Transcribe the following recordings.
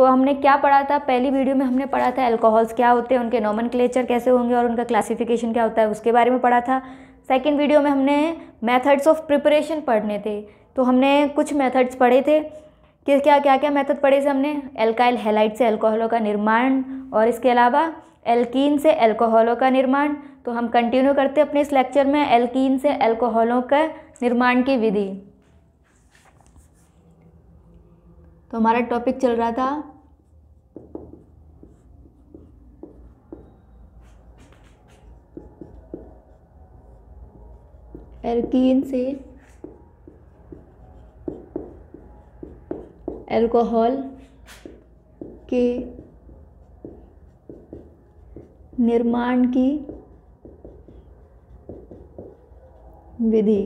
तो हमने क्या पढ़ा था पहली वीडियो में हमने पढ़ा था एल्कोहल्स क्या होते हैं उनके नॉमन कैसे होंगे और उनका क्लासिफिकेशन क्या होता है उसके बारे में पढ़ा था सेकेंड वीडियो में हमने मैथड्स ऑफ प्रिपरेशन पढ़ने थे तो हमने कुछ मैथड्स पढ़े थे कि क्या क्या क्या मैथड पढ़े थे हमने एल्काइल हेलाइट से एल्कोहलों का निर्माण और इसके अलावा एल्कीन से एल्कोहलों का निर्माण तो हम कंटिन्यू करते अपने इस लेक्चर में एल्कीन से एल्कोहलों का निर्माण की विधि तो हमारा टॉपिक चल रहा था एरकिन से एल्कोहल के निर्माण की विधि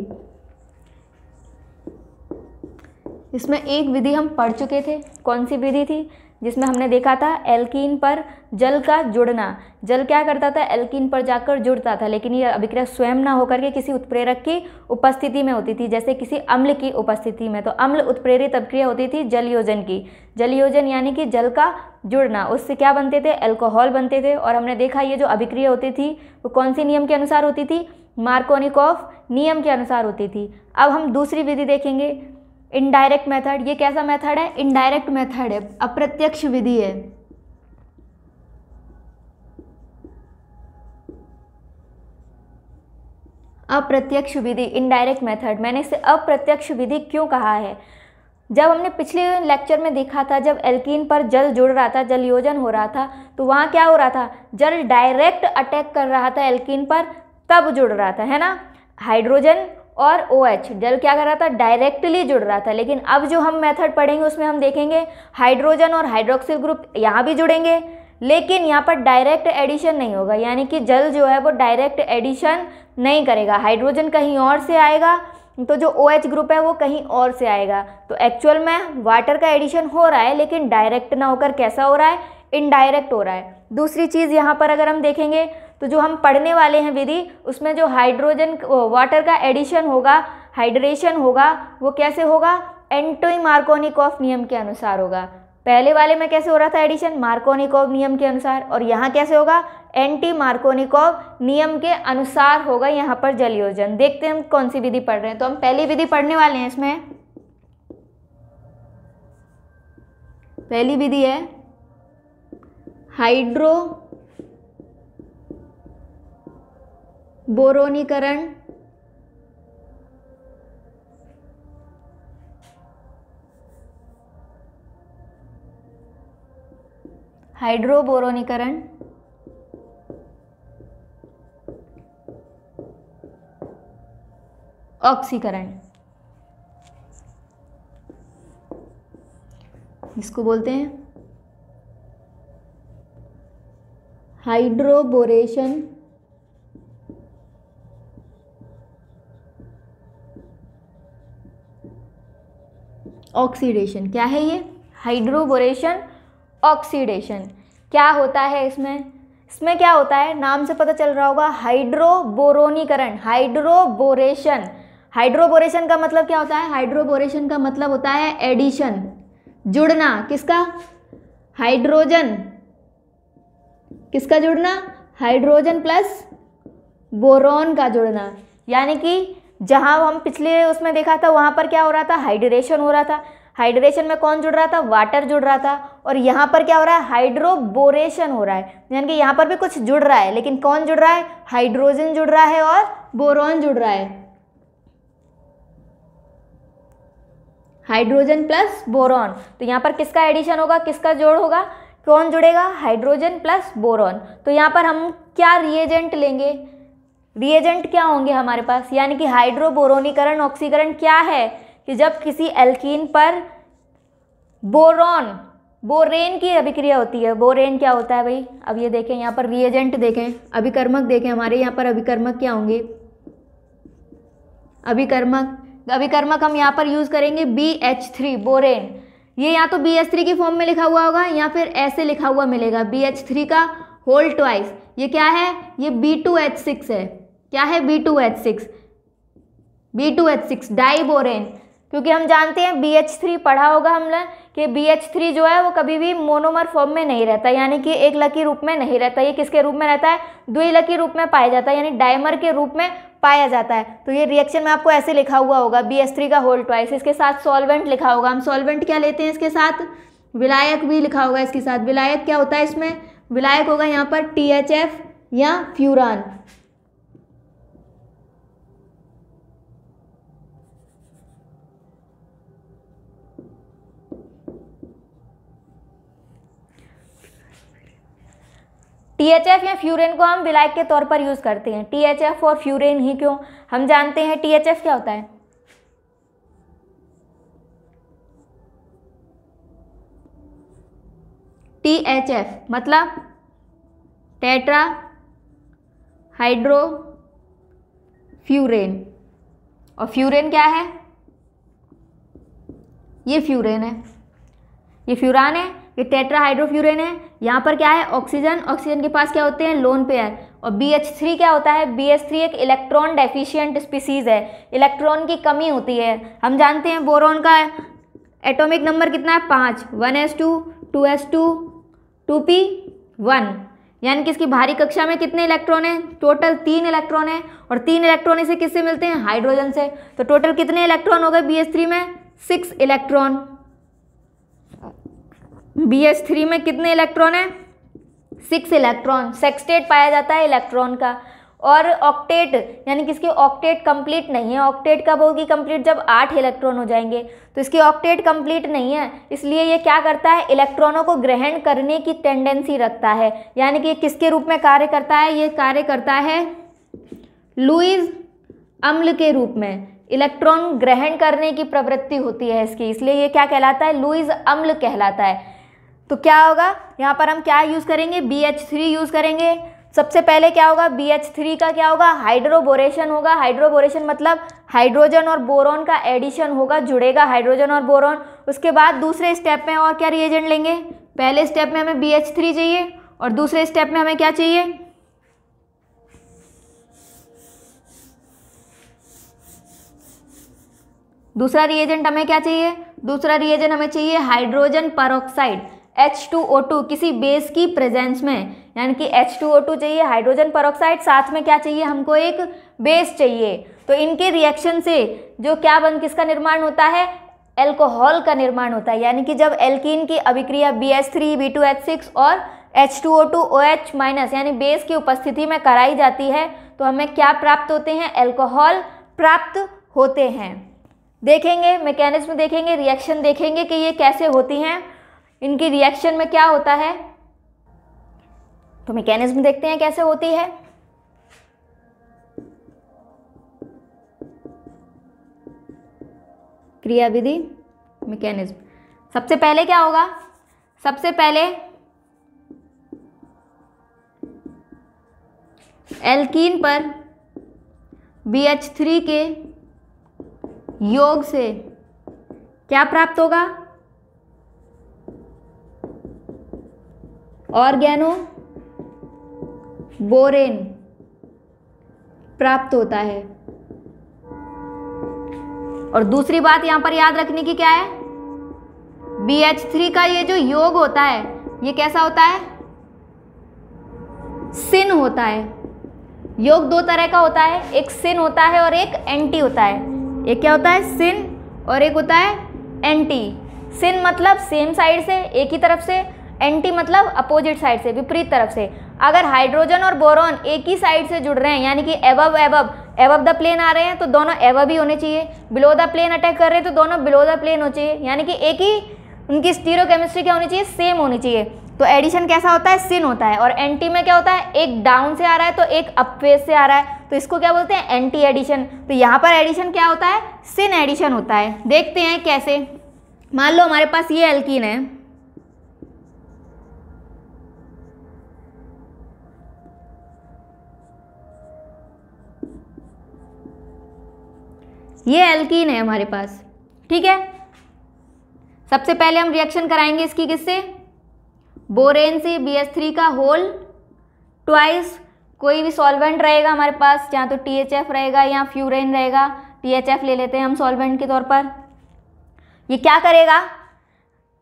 इसमें एक विधि हम पढ़ चुके थे कौन सी विधि थी जिसमें हमने देखा था एल्कीन पर जल का जुड़ना जल क्या करता था एल्कीन पर जाकर जुड़ता था लेकिन ये अभिक्रिया स्वयं ना होकर के किसी उत्प्रेरक की उपस्थिति में होती थी जैसे किसी अम्ल की उपस्थिति में तो अम्ल उत्प्रेरित अभिक्रिया होती थी जलयोजन की जलयोजन यानी कि जल का जुड़ना उससे क्या बनते थे एल्कोहल बनते थे और हमने देखा ये जो अभिक्रिया होती थी वो कौन सी नियम के अनुसार होती थी मार्कोनिकॉफ नियम के अनुसार होती थी अब हम दूसरी विधि देखेंगे इनडायरेक्ट मेथड ये कैसा मेथड है इनडायरेक्ट मेथड है अप्रत्यक्ष विधि है अप्रत्यक्ष विधि इनडायरेक्ट मेथड मैंने इसे अप्रत्यक्ष विधि क्यों कहा है जब हमने पिछले लेक्चर में देखा था जब एल्कीन पर जल जुड़ रहा था जल योजन हो रहा था तो वहाँ क्या हो रहा था जल डायरेक्ट अटैक कर रहा था एल्कीन पर तब जुड़ रहा था है ना हाइड्रोजन और ओ OH, एच जल क्या कर रहा था डायरेक्टली जुड़ रहा था लेकिन अब जो हम मेथड पढ़ेंगे उसमें हम देखेंगे हाइड्रोजन और हाइड्रोक्सिल ग्रुप यहाँ भी जुड़ेंगे लेकिन यहाँ पर डायरेक्ट एडिशन नहीं होगा यानी कि जल जो है वो डायरेक्ट एडिशन नहीं करेगा हाइड्रोजन कहीं और से आएगा तो जो ओ OH ग्रुप है वो कहीं और से आएगा तो एक्चुअल में वाटर का एडिशन हो रहा है लेकिन डायरेक्ट ना होकर कैसा हो रहा है इनडायरेक्ट हो रहा है दूसरी चीज़ यहाँ पर अगर हम देखेंगे तो जो हम पढ़ने वाले हैं विधि उसमें जो हाइड्रोजन वाटर का एडिशन होगा हाइड्रेशन होगा वो कैसे होगा एंटोई ऑफ नियम के अनुसार होगा पहले वाले में कैसे हो रहा था एडिशन ऑफ नियम के अनुसार और यहाँ कैसे होगा एंटी ऑफ नियम के अनुसार होगा यहाँ पर जल योजन देखते हैं हम कौन सी विधि पढ़ रहे हैं तो हम पहली विधि पढ़ने वाले हैं इसमें पहली विधि है हाइड्रो बोरोनीकरण हाइड्रोबोरोनीकरण ऑक्सीकरण इसको बोलते हैं हाइड्रोबोरेशन ऑक्सीडेशन क्या है ये हाइड्रोबोरेशन ऑक्सीडेशन क्या होता है इसमें इसमें क्या होता है नाम से पता चल रहा होगा हाइड्रोबोरोनीकरण हाइड्रोबोरेशन हाइड्रोबोरेशन का मतलब क्या होता है हाइड्रोबोरेशन का मतलब होता है एडिशन जुड़ना किसका हाइड्रोजन किसका जुड़ना हाइड्रोजन प्लस बोरोन का जुड़ना यानी कि जहाँ हम पिछले उसमें देखा था वहाँ पर क्या हो रहा था हाइड्रेशन हो रहा था हाइड्रेशन में कौन जुड़ रहा था वाटर जुड़ रहा था और यहाँ पर क्या हो रहा है हाइड्रोबोरेशन हो रहा है यानी कि यहाँ पर भी कुछ जुड़ रहा है लेकिन कौन जुड़ रहा है हाइड्रोजन जुड़ रहा है और बोरॉन जुड़ रहा है हाइड्रोजन प्लस बोरॉन तो यहाँ पर किसका एडिशन होगा किसका जोड़ होगा कौन जुड़ेगा हाइड्रोजन प्लस बोरॉन तो यहाँ पर हम क्या रिएजेंट लेंगे रिएजेंट क्या होंगे हमारे पास यानी कि हाइड्रोबोरोनीकरण ऑक्सीकरण क्या है कि जब किसी एल्कीन पर बोरॉन बोरेन की अभिक्रिया होती है बोरेन क्या होता है भाई अब ये देखें यहाँ पर रिएजेंट देखें अभिकर्मक देखें हमारे यहाँ पर अभिकर्मक क्या होंगे अभिकर्मक अभिकर्मक हम यहाँ पर यूज़ करेंगे बी एच थ्री बोरेन ये या तो बी एच थ्री के फॉर्म में लिखा हुआ होगा या फिर ऐसे लिखा हुआ मिलेगा बी एच थ्री का होल ट्वाइस ये क्या है ये बी टू एच सिक्स है क्या है B two H six B two H six diborane क्योंकि हम जानते हैं बी एच थ्री पढ़ा होगा हमने कि बी एच थ्री जो है वो कभी भी मोनोमर फॉर्म में नहीं रहता यानी कि एक लकी रूप में नहीं रहता ये किसके रूप में रहता है लकी रूप में पाया जाता है यानी डायमर के रूप में पाया जाता है तो ये रिएक्शन में आपको ऐसे लिखा हुआ होगा बी एस थ्री का होल ट्वाइस इसके साथ सॉल्वेंट लिखा होगा हम सॉल्वेंट क्या लेते हैं इसके साथ विलायक भी लिखा होगा इसके साथ विलायक क्या होता है इसमें विलायक होगा यहाँ पर टी एच एफ या फ्यूरान टीएचएफ या फ्यूरेन को हम विलायक के तौर पर यूज़ करते हैं टीएचएफ और फ्यूरेन ही क्यों हम जानते हैं टीएचएफ क्या होता है टीएचएफ मतलब टेट्रा हाइड्रो फ्यूरेन और फ्यूरेन क्या है ये फ्यूरेन है ये फ्यूरान है ये टेट्राहाइड्रोफ्यूरेन है यहाँ पर क्या है ऑक्सीजन ऑक्सीजन के पास क्या होते हैं लोन पेयर और बी एच थ्री क्या होता है बी एच थ्री एक इलेक्ट्रॉन डेफिशियंट स्पीसीज़ है इलेक्ट्रॉन की कमी होती है हम जानते हैं बोरॉन का एटॉमिक नंबर कितना है पाँच one S two two S two two P one यानी कि इसकी भारी कक्षा में कितने इलेक्ट्रॉन हैं टोटल तीन इलेक्ट्रॉन हैं और तीन इलेक्ट्रॉन इसे किससे मिलते हैं हाइड्रोजन से तो टोटल कितने इलेक्ट्रॉन हो गए बी एस थ्री में six electron B H three में कितने इलेक्ट्रॉन है सिक्स इलेक्ट्रॉन सेक्सटेट पाया जाता है इलेक्ट्रॉन का और ऑक्टेट यानी कि इसके ऑक्टेट कंप्लीट नहीं है ऑक्टेट कब होगी कंप्लीट जब आठ इलेक्ट्रॉन हो जाएंगे तो इसकी ऑक्टेट कंप्लीट नहीं है इसलिए ये क्या करता है इलेक्ट्रॉनों को ग्रहण करने की टेंडेंसी रखता है यानी कि किसके रूप में कार्य करता है ये कार्य करता है लुइज अम्ल के रूप में इलेक्ट्रॉन ग्रहण करने की प्रवृत्ति होती है इसकी इसलिए ये क्या कहलाता है लुइज अम्ल कहलाता है तो क्या होगा यहाँ पर हम क्या यूज़ करेंगे बी एच थ्री यूज़ करेंगे सबसे पहले क्या होगा बी एच थ्री का क्या होगा हाइड्रोबोरेशन होगा हाइड्रोबोरेशन मतलब हाइड्रोजन और बोरॉन का एडिशन होगा जुड़ेगा हाइड्रोजन और बोरॉन उसके बाद दूसरे स्टेप में और क्या रिएजेंट लेंगे पहले स्टेप में हमें बी एच थ्री चाहिए और दूसरे स्टेप में हमें क्या चाहिए दूसरा रिएजेंट हमें क्या चाहिए दूसरा रिएजेंट हमें चाहिए हाइड्रोजन परऑक्साइड H2O2 किसी बेस की प्रेजेंस में यानी कि H2O2 चाहिए हाइड्रोजन परऑक्साइड साथ में क्या चाहिए हमको एक बेस चाहिए तो इनके रिएक्शन से जो क्या बन किसका निर्माण होता है एल्कोहल का निर्माण होता है यानी कि जब एल्कीन की अभिक्रिया B S three B two H six और H two O two O H minus यानी बेस की उपस्थिति में कराई जाती है तो हमें क्या प्राप्त होते हैं एल्कोहल प्राप्त होते हैं देखेंगे मैकेनिज्म देखेंगे रिएक्शन देखेंगे कि ये कैसे होती हैं इनकी रिएक्शन में क्या होता है तो मैकेनिज्म देखते हैं कैसे होती है क्रिया विधि मैकेनिज्म सबसे पहले क्या होगा सबसे पहले एल्कीन पर बी एच थ्री के योग से क्या प्राप्त होगा ऑर्गेनो बोरेन प्राप्त होता है और दूसरी बात यहां पर याद रखने की क्या है बी एच थ्री का ये जो योग होता है ये कैसा होता है सिन होता है योग दो तरह का होता है एक सिन होता है और एक एंटी होता है एक क्या होता है सिन और एक होता है एंटी सिन मतलब सेम साइड से एक ही तरफ से एंटी मतलब अपोजिट साइड से विपरीत तरफ से अगर हाइड्रोजन और बोरॉन एक ही साइड से जुड़ रहे हैं यानी कि एवब एब एवब द प्लेन आ रहे हैं तो दोनों एवब ही होने चाहिए बिलो द प्लेन अटैक कर रहे हैं तो दोनों बिलो द प्लेन होने चाहिए यानी कि एक ही उनकी स्टीरो केमिस्ट्री क्या होनी चाहिए सेम होनी चाहिए तो एडिशन कैसा होता है सिन होता है और एंटी में क्या होता है एक डाउन से आ रहा है तो एक अपवेज से आ रहा है तो इसको क्या बोलते हैं एंटी एडिशन तो यहाँ पर एडिशन क्या होता है सिन एडिशन होता है देखते हैं कैसे मान लो हमारे पास ये एल्किन है ये एल्कीन है हमारे पास ठीक है सबसे पहले हम रिएक्शन कराएंगे इसकी किससे बोरेन से बी एस थ्री का होल ट्वाइस कोई भी सॉल्वेंट रहेगा हमारे पास या तो टी एच एफ रहेगा या फ्यूरेन रहेगा टी एच एफ ले लेते हैं हम सॉल्वेंट के तौर पर ये क्या करेगा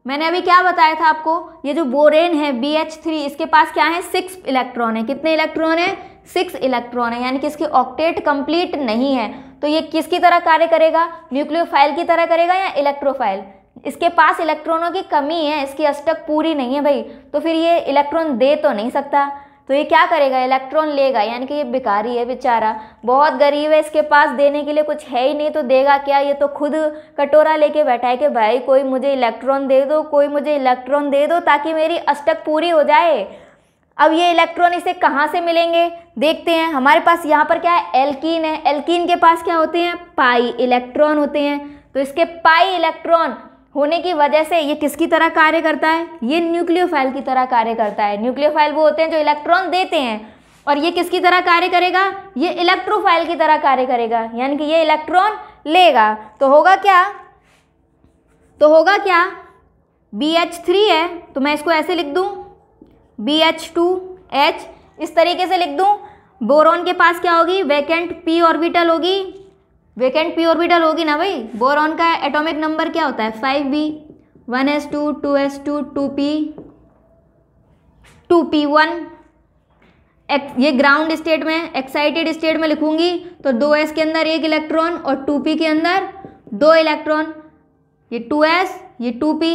मैंने अभी क्या बताया था आपको ये जो बोरेन है बी एच थ्री इसके पास क्या है सिक्स इलेक्ट्रॉन है कितने इलेक्ट्रॉन है सिक्स इलेक्ट्रॉन है यानी कि इसकी ऑक्टेट कंप्लीट नहीं है तो ये किसकी तरह कार्य करेगा न्यूक्लियोफाइल की तरह करेगा या इलेक्ट्रोफाइल इसके पास इलेक्ट्रॉनों की कमी है इसकी अष्टक पूरी नहीं है भाई तो फिर ये इलेक्ट्रॉन दे तो नहीं सकता तो ये क्या करेगा इलेक्ट्रॉन लेगा यानी कि ये बिकारी है बेचारा बहुत गरीब है इसके पास देने के लिए कुछ है ही नहीं तो देगा क्या ये तो खुद कटोरा लेके बैठा है कि भाई कोई मुझे इलेक्ट्रॉन दे दो कोई मुझे इलेक्ट्रॉन दे दो ताकि मेरी अष्टक पूरी हो जाए अब ये इलेक्ट्रॉन इसे कहाँ से मिलेंगे देखते हैं हमारे पास यहाँ पर क्या है एल्कीन है एल्कीन के पास क्या होते हैं पाई इलेक्ट्रॉन होते हैं तो इसके पाई इलेक्ट्रॉन होने की वजह से ये किसकी तरह कार्य करता है ये न्यूक्लियोफाइल की तरह कार्य करता है न्यूक्लियोफाइल वो होते हैं जो इलेक्ट्रॉन देते हैं और ये किसकी तरह कार्य करेगा ये इलेक्ट्रोफाइल की तरह कार्य करेगा यानी कि ये इलेक्ट्रॉन लेगा तो होगा क्या तो होगा क्या बी एच थ्री है तो मैं इसको ऐसे लिख दूँ बी एच टू एच इस तरीके से लिख दूँ बोरॉन के पास क्या होगी वैकेंट पी ऑर्बिटल होगी वैकेंट पी ऑर्बिटल होगी ना भाई बोरॉन का एटॉमिक नंबर क्या होता है five B one S two two S two two P two P one ये ग्राउंड स्टेट में एक्साइटेड स्टेट में लिखूंगी तो दो एस के अंदर एक इलेक्ट्रॉन और टू पी के अंदर दो इलेक्ट्रॉन ये टू एस ये टू पी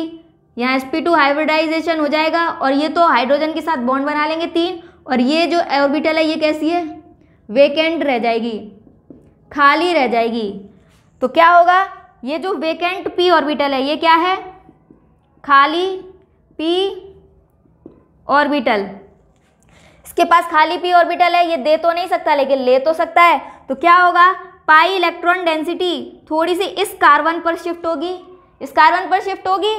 यहाँ sp2 हाइब्रिडाइजेशन हो जाएगा और ये तो हाइड्रोजन के साथ बॉन्ड बना लेंगे तीन और ये जो ऑर्बिटल है ये कैसी है वेकेंट रह जाएगी खाली रह जाएगी तो क्या होगा ये जो वेकेंट पी ऑर्बिटल है ये क्या है खाली पी ऑर्बिटल इसके पास खाली पी ऑर्बिटल है ये दे तो नहीं सकता लेकिन ले तो सकता है तो क्या होगा पाई इलेक्ट्रॉन डेंसिटी थोड़ी सी इस कार्बन पर शिफ्ट होगी इस कार्बन पर शिफ्ट होगी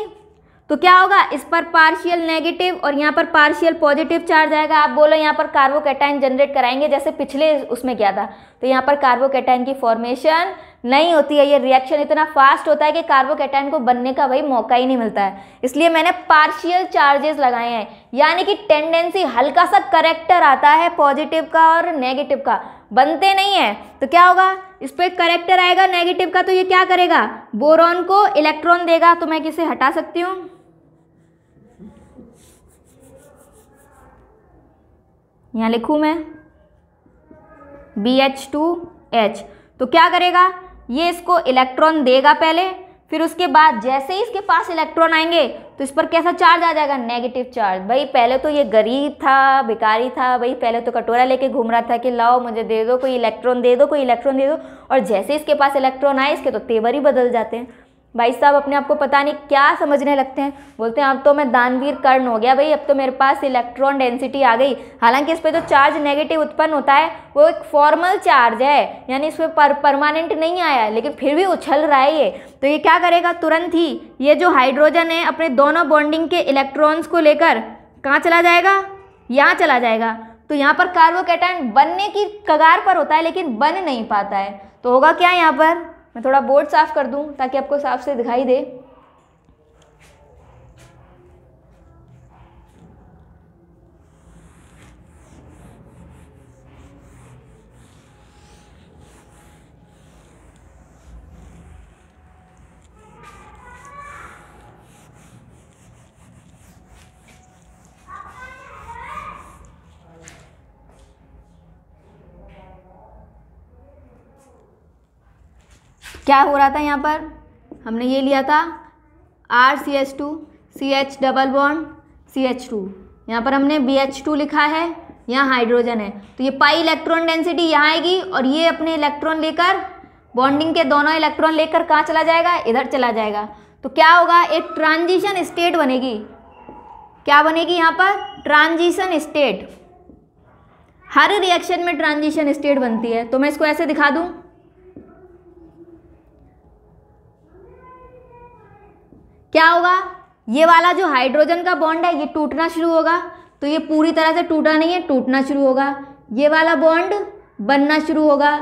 तो क्या होगा इस पर पार्शियल नेगेटिव और यहाँ पर पार्शियल पॉजिटिव चार्ज आएगा आप बोलो यहाँ पर कार्बोकेटाइन जनरेट कराएंगे जैसे पिछले उसमें क्या था तो यहाँ पर कार्बोकेटाइन की फॉर्मेशन नहीं होती है ये रिएक्शन इतना फास्ट होता है कि कार्बोकेटाइन को बनने का भाई मौका ही नहीं मिलता है इसलिए मैंने पार्शियल चार्जेस लगाए हैं यानी कि टेंडेंसी हल्का सा करेक्टर आता है पॉजिटिव का और नेगेटिव का बनते नहीं है तो क्या होगा इस पर करेक्टर आएगा नेगेटिव का तो ये क्या करेगा बोरॉन को इलेक्ट्रॉन देगा तो मैं किसे हटा सकती हूँ यहाँ लिखूँ मैं बी एच टू एच तो क्या करेगा ये इसको इलेक्ट्रॉन देगा पहले फिर उसके बाद जैसे ही इसके पास इलेक्ट्रॉन आएंगे तो इस पर कैसा चार्ज आ जाएगा नेगेटिव चार्ज भाई पहले तो ये गरीब था भिकारी था भाई पहले तो कटोरा लेके घूम रहा था कि लाओ मुझे दे दो कोई इलेक्ट्रॉन दे दो कोई इलेक्ट्रॉन दे दो और जैसे इसके पास इलेक्ट्रॉन आए इसके तो तेवर ही बदल जाते हैं भाई साहब अपने आप को पता नहीं क्या समझने लगते हैं बोलते हैं अब तो मैं दानवीर कर्ण हो गया भाई अब तो मेरे पास इलेक्ट्रॉन डेंसिटी आ गई हालांकि इस पर जो चार्ज नेगेटिव उत्पन्न होता है वो एक फॉर्मल चार्ज है यानी इस पर, पर परमानेंट नहीं आया है लेकिन फिर भी उछल रहा है ये तो ये क्या करेगा तुरंत ही ये जो हाइड्रोजन है अपने दोनों बॉन्डिंग के इलेक्ट्रॉन्स को लेकर कहाँ चला जाएगा यहाँ चला जाएगा तो यहाँ पर कार्बोकेटाइन बनने की कगार पर होता है लेकिन बन नहीं पाता है तो होगा क्या यहाँ पर मैं थोड़ा बोर्ड साफ़ कर दूँ ताकि आपको साफ से दिखाई दे क्या हो रहा था यहाँ पर हमने ये लिया था R C H two C H double bond C H two यहाँ पर हमने बी एच टू लिखा है यहाँ हाइड्रोजन है तो ये पाई इलेक्ट्रॉन डेंसिटी यहाँ आएगी और ये अपने इलेक्ट्रॉन लेकर बॉन्डिंग के दोनों इलेक्ट्रॉन लेकर कहाँ चला जाएगा इधर चला जाएगा तो क्या होगा एक ट्रांजिशन स्टेट बनेगी क्या बनेगी यहाँ पर ट्रांजिशन स्टेट हर रिएक्शन में ट्रांजिशन स्टेट बनती है तो मैं इसको ऐसे दिखा दूँ क्या होगा ये वाला जो हाइड्रोजन का बॉन्ड है ये टूटना शुरू होगा तो ये पूरी तरह से टूटा नहीं है टूटना शुरू होगा ये वाला बॉन्ड बनना शुरू होगा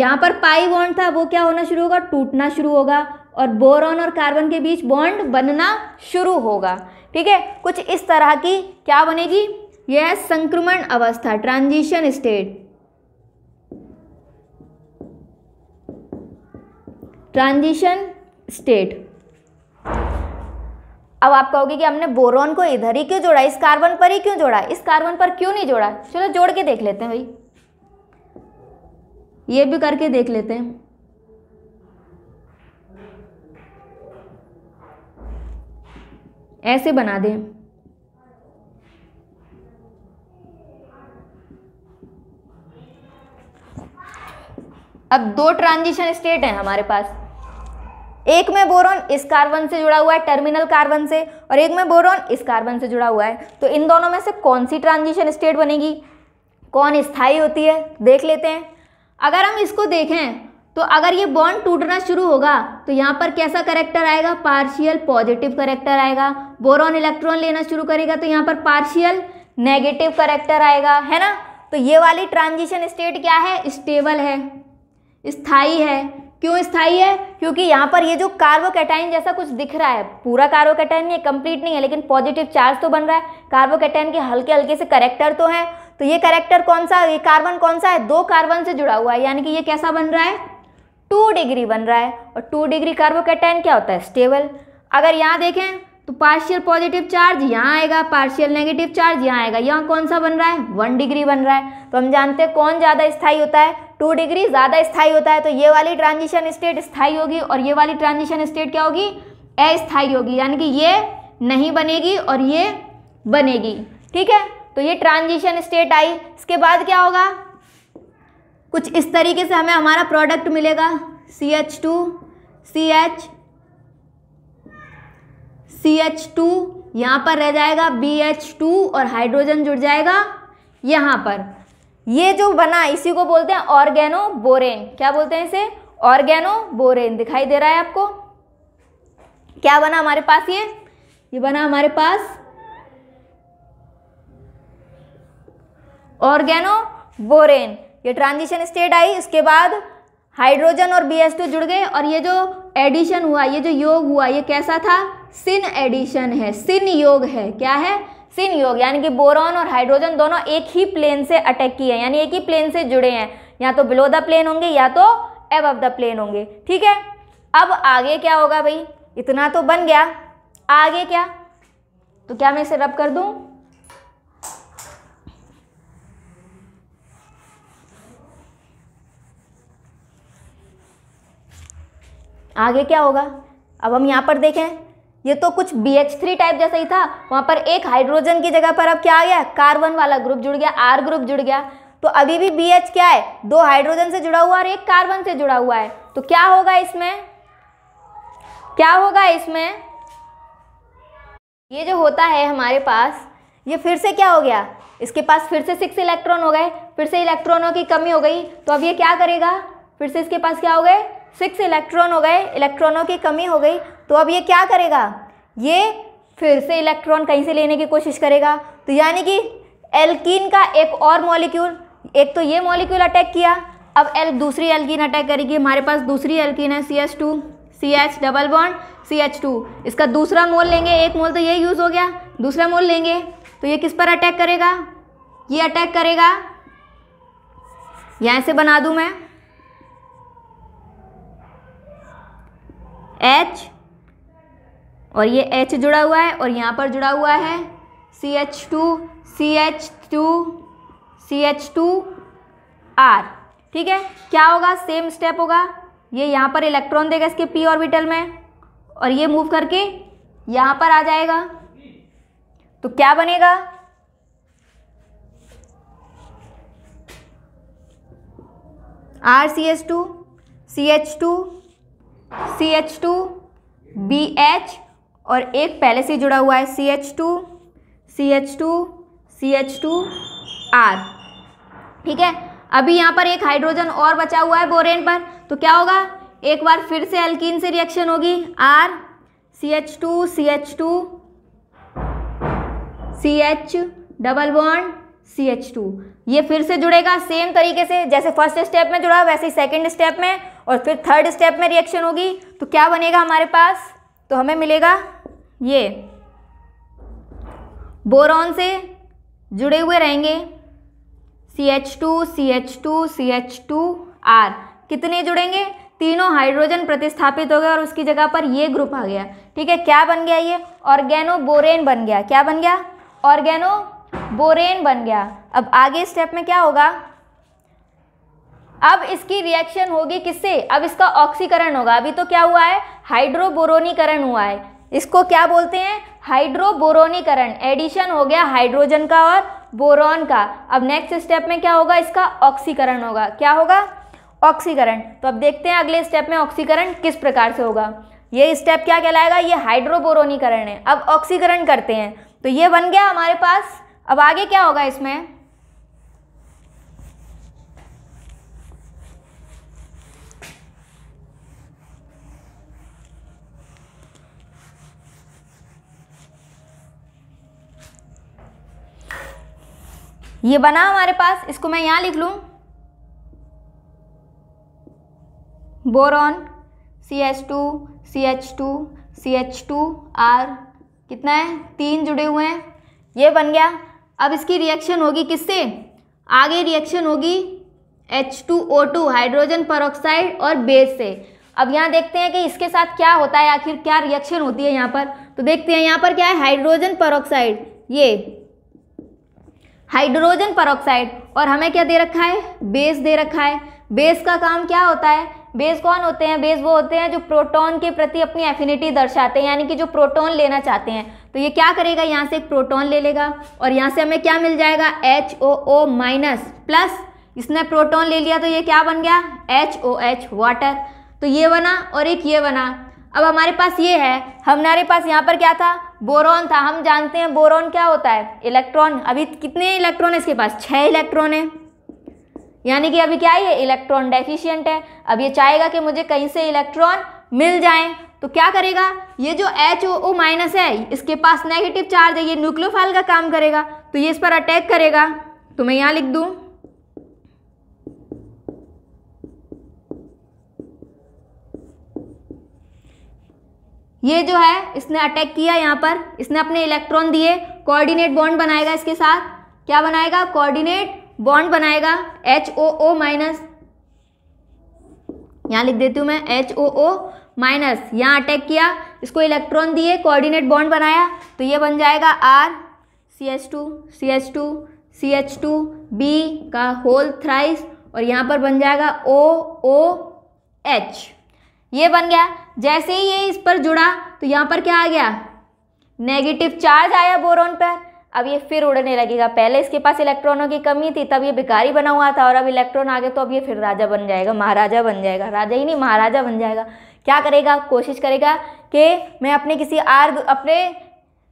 यहाँ पर पाई बॉन्ड था वो क्या होना शुरू होगा टूटना शुरू होगा और बोरॉन और कार्बन के बीच बॉन्ड बनना शुरू होगा ठीक है कुछ इस तरह की क्या बनेगी यह है संक्रमण अवस्था ट्रांजिशन स्टेट ट्रांजिशन स्टेट अब आप कहोगे कि हमने बोरॉन को इधर ही क्यों जोड़ा इस कार्बन पर ही क्यों जोड़ा इस कार्बन पर क्यों नहीं जोड़ा चलो जोड़ के देख लेते हैं भाई ये भी करके देख लेते हैं ऐसे बना दें अब दो ट्रांजिशन स्टेट हैं हमारे पास एक में बोरॉन इस कार्बन से जुड़ा हुआ है टर्मिनल कार्बन से और एक में बोरॉन इस कार्बन से जुड़ा हुआ है तो इन दोनों में से कौन सी ट्रांजिशन स्टेट बनेगी कौन स्थायी होती है देख लेते हैं अगर हम इसको देखें तो अगर ये बॉन्ड टूटना शुरू होगा तो यहाँ पर कैसा करेक्टर आएगा पार्शियल पॉजिटिव करेक्टर आएगा बोरॉन इलेक्ट्रॉन लेना शुरू करेगा तो यहाँ पर पार्शियल नेगेटिव करेक्टर आएगा है ना तो ये वाली ट्रांजिशन स्टेट क्या है स्टेबल है स्थाई है क्यों स्थाई है क्योंकि यहाँ पर ये जो कार्बोकेटाइन जैसा कुछ दिख रहा है पूरा कार्बोकेटाइन ये कंप्लीट नहीं है लेकिन पॉजिटिव चार्ज तो बन रहा है कार्बोकेटाइन के हल्के हल्के से करेक्टर तो हैं तो ये करेक्टर कौन सा ये कार्बन कौन सा है दो कार्बन से जुड़ा हुआ है यानी कि ये कैसा बन रहा है टू डिग्री बन रहा है और टू डिग्री कार्बोकेटाइन क्या होता है स्टेबल अगर यहाँ देखें तो पार्शियल पॉजिटिव चार्ज यहाँ आएगा पार्शियल नेगेटिव चार्ज यहाँ आएगा यहाँ कौन सा बन रहा है वन डिग्री बन रहा है तो हम जानते हैं कौन ज़्यादा स्थाई होता है टू डिग्री ज़्यादा स्थायी होता है तो ये वाली ट्रांजिशन स्टेट स्थायी होगी और ये वाली ट्रांजिशन स्टेट क्या होगी अस्थायी होगी यानी कि ये नहीं बनेगी और ये बनेगी ठीक है तो ये ट्रांजिशन स्टेट आई इसके बाद क्या होगा कुछ इस तरीके से हमें हमारा प्रोडक्ट मिलेगा C H two C H C H two यहाँ पर रह जाएगा बी एच टू और हाइड्रोजन जुड़ जाएगा यहाँ पर ये जो बना इसी को बोलते हैं ऑर्गेनो बोरेन क्या बोलते हैं इसे ऑर्गेनो बोरेन दिखाई दे रहा है आपको क्या बना हमारे पास ये ये बना हमारे पास ऑर्गेनो बोरेन ये ट्रांजिशन स्टेट आई इसके बाद हाइड्रोजन और बी टू जुड़ गए और ये जो एडिशन हुआ ये जो योग हुआ ये कैसा था सिन एडिशन है सिन योग है क्या है सिन योग यानी कि बोरॉन और हाइड्रोजन दोनों एक ही प्लेन से अटैक किए हैं यानी एक ही प्लेन से जुड़े हैं या तो बिलो द प्लेन होंगे या तो एब द प्लेन होंगे ठीक है अब आगे क्या होगा भाई इतना तो बन गया आगे क्या तो क्या मैं इसे रब कर दूं आगे क्या होगा अब हम यहां पर देखें ये तो कुछ बी एच थ्री टाइप जैसा ही था वहां पर एक हाइड्रोजन की जगह पर अब क्या आ गया कार्बन वाला ग्रुप जुड़ गया आर ग्रुप जुड़ गया तो अभी भी बी एच क्या है दो हाइड्रोजन से जुड़ा हुआ और एक कार्बन से जुड़ा हुआ है तो क्या होगा इसमें क्या होगा इसमें ये जो होता है हमारे पास ये फिर से क्या हो गया इसके पास फिर से सिक्स इलेक्ट्रॉन हो गए फिर से इलेक्ट्रॉनों की कमी हो गई तो अब ये क्या करेगा फिर से इसके पास क्या हो गए सिक्स इलेक्ट्रॉन हो गए इलेक्ट्रॉनों की कमी हो गई तो अब ये क्या करेगा ये फिर से इलेक्ट्रॉन कहीं से लेने की कोशिश करेगा तो यानी कि एल्कीन का एक और मॉलिक्यूल एक तो ये मॉलिक्यूल अटैक किया अब एल दूसरी एल्कीन अटैक करेगी हमारे पास दूसरी एल्कीन है C H two C H double bond C H two इसका दूसरा मोल लेंगे एक मोल तो ये यूज़ हो गया दूसरा मोल लेंगे तो ये किस पर अटैक करेगा ये अटैक करेगा यहाँ से बना दूँ मैं एच और ये H जुड़ा हुआ है और यहाँ पर जुड़ा हुआ है C H two C H two C H two R ठीक है क्या होगा सेम स्टेप होगा ये यहाँ पर इलेक्ट्रॉन देगा इसके पी ऑर्बिटल में और ये मूव करके यहाँ पर आ जाएगा तो क्या बनेगा R C H two C H two C H two B H और एक पहले से जुड़ा हुआ है C H two C H two C H two R ठीक है अभी यहाँ पर एक हाइड्रोजन और बचा हुआ है बोरेन पर तो क्या होगा एक बार फिर से एल्किन से रिएक्शन होगी R C H two C H two C H double one C H two ये फिर से जुड़ेगा सेम तरीके से जैसे फर्स्ट स्टेप में जुड़ा वैसे ही सेकेंड स्टेप में और फिर थर्ड स्टेप में रिएक्शन होगी तो क्या बनेगा हमारे पास तो हमें मिलेगा ये बोरॉन से जुड़े हुए रहेंगे C H two C H two C H two R कितने जुड़ेंगे तीनों हाइड्रोजन प्रतिस्थापित हो गए और उसकी जगह पर ये ग्रुप आ गया ठीक है क्या बन गया ये ऑर्गेनो बोरेन बन गया क्या बन गया ऑर्गेनो बोरेन बन गया अब आगे स्टेप में क्या होगा अब इसकी रिएक्शन होगी किससे अब इसका ऑक्सीकरण होगा अभी तो क्या हुआ है हाइड्रोबोरोनीकरण हुआ है इसको क्या बोलते हैं हाइड्रोबोरोनीकरण एडिशन हो गया हाइड्रोजन का और बोरॉन का अब नेक्स्ट स्टेप में क्या होगा इसका ऑक्सीकरण होगा क्या होगा ऑक्सीकरण तो अब देखते हैं अगले स्टेप में ऑक्सीकरण किस प्रकार से होगा ये स्टेप क्या कहलाएगा ये हाइड्रोबोरोनीकरण है अब ऑक्सीकरण करते हैं तो ये बन गया हमारे पास अब आगे क्या होगा इसमें ये बना हमारे पास इसको मैं यहाँ लिख लूँ boron C H two C H two C H two R कितना है तीन जुड़े हुए हैं ये बन गया अब इसकी रिएक्शन होगी किससे आगे रिएक्शन होगी H two O two hydrogen peroxide और बेस से अब यहाँ देखते हैं कि इसके साथ क्या होता है आखिर क्या रिएक्शन होती है यहाँ पर तो देखते हैं यहाँ पर क्या है हाइड्रोजन परऑक्साइड ये हाइड्रोजन परोक्साइड और हमें क्या दे रखा है बेस दे रखा है बेस का काम क्या होता है बेस कौन होते हैं बेस वो होते हैं जो प्रोटॉन के प्रति अपनी एफिनिटी दर्शाते हैं यानी कि जो प्रोटॉन लेना चाहते हैं तो ये क्या करेगा यहाँ से एक प्रोटॉन ले लेगा और यहाँ से हमें क्या मिल जाएगा H O O minus plus इसने प्रोटॉन ले लिया तो ये क्या बन गया एच ओ एच वाटर तो ये बना और एक ये बना अब हमारे पास ये है हमारे पास यहाँ पर क्या था बोरॉन था हम जानते हैं बोरॉन क्या होता है इलेक्ट्रॉन अभी कितने इलेक्ट्रॉन है इसके पास छः इलेक्ट्रॉन है यानी कि अभी क्या है ये इलेक्ट्रॉन डेफिशियंट है अब ये चाहेगा कि मुझे कहीं से इलेक्ट्रॉन मिल जाए तो क्या करेगा ये जो एच ओ ओ माइनस है इसके पास नेगेटिव चार्ज है ये न्यूक्लियोफाइल का काम करेगा तो ये इस पर अटैक करेगा तो मैं यहाँ लिख दूँ ये जो है इसने अटैक किया यहाँ पर इसने अपने इलेक्ट्रॉन दिए कोऑर्डिनेट बॉन्ड बनाएगा इसके साथ क्या बनाएगा कोऑर्डिनेट बॉन्ड बनाएगा एच ओ ओ माइनस यहाँ लिख देती हूँ मैं एच ओ ओ माइनस यहाँ अटैक किया इसको इलेक्ट्रॉन दिए कोऑर्डिनेट बॉन्ड बनाया तो ये बन जाएगा R C H two C H two C H two B का होल थ्राइस और यहाँ पर बन जाएगा ओ ओ एच ये बन गया जैसे ही ये इस पर जुड़ा तो यहाँ पर क्या आ गया नेगेटिव चार्ज आया बोरोन पर अब ये फिर उड़ने लगेगा पहले इसके पास इलेक्ट्रॉनों की कमी थी तब ये भिकारी बना हुआ था और अब इलेक्ट्रॉन आ गए तो अब ये फिर राजा बन जाएगा महाराजा बन जाएगा राजा ही नहीं महाराजा बन जाएगा क्या करेगा कोशिश करेगा कि मैं अपने किसी आर्ग अपने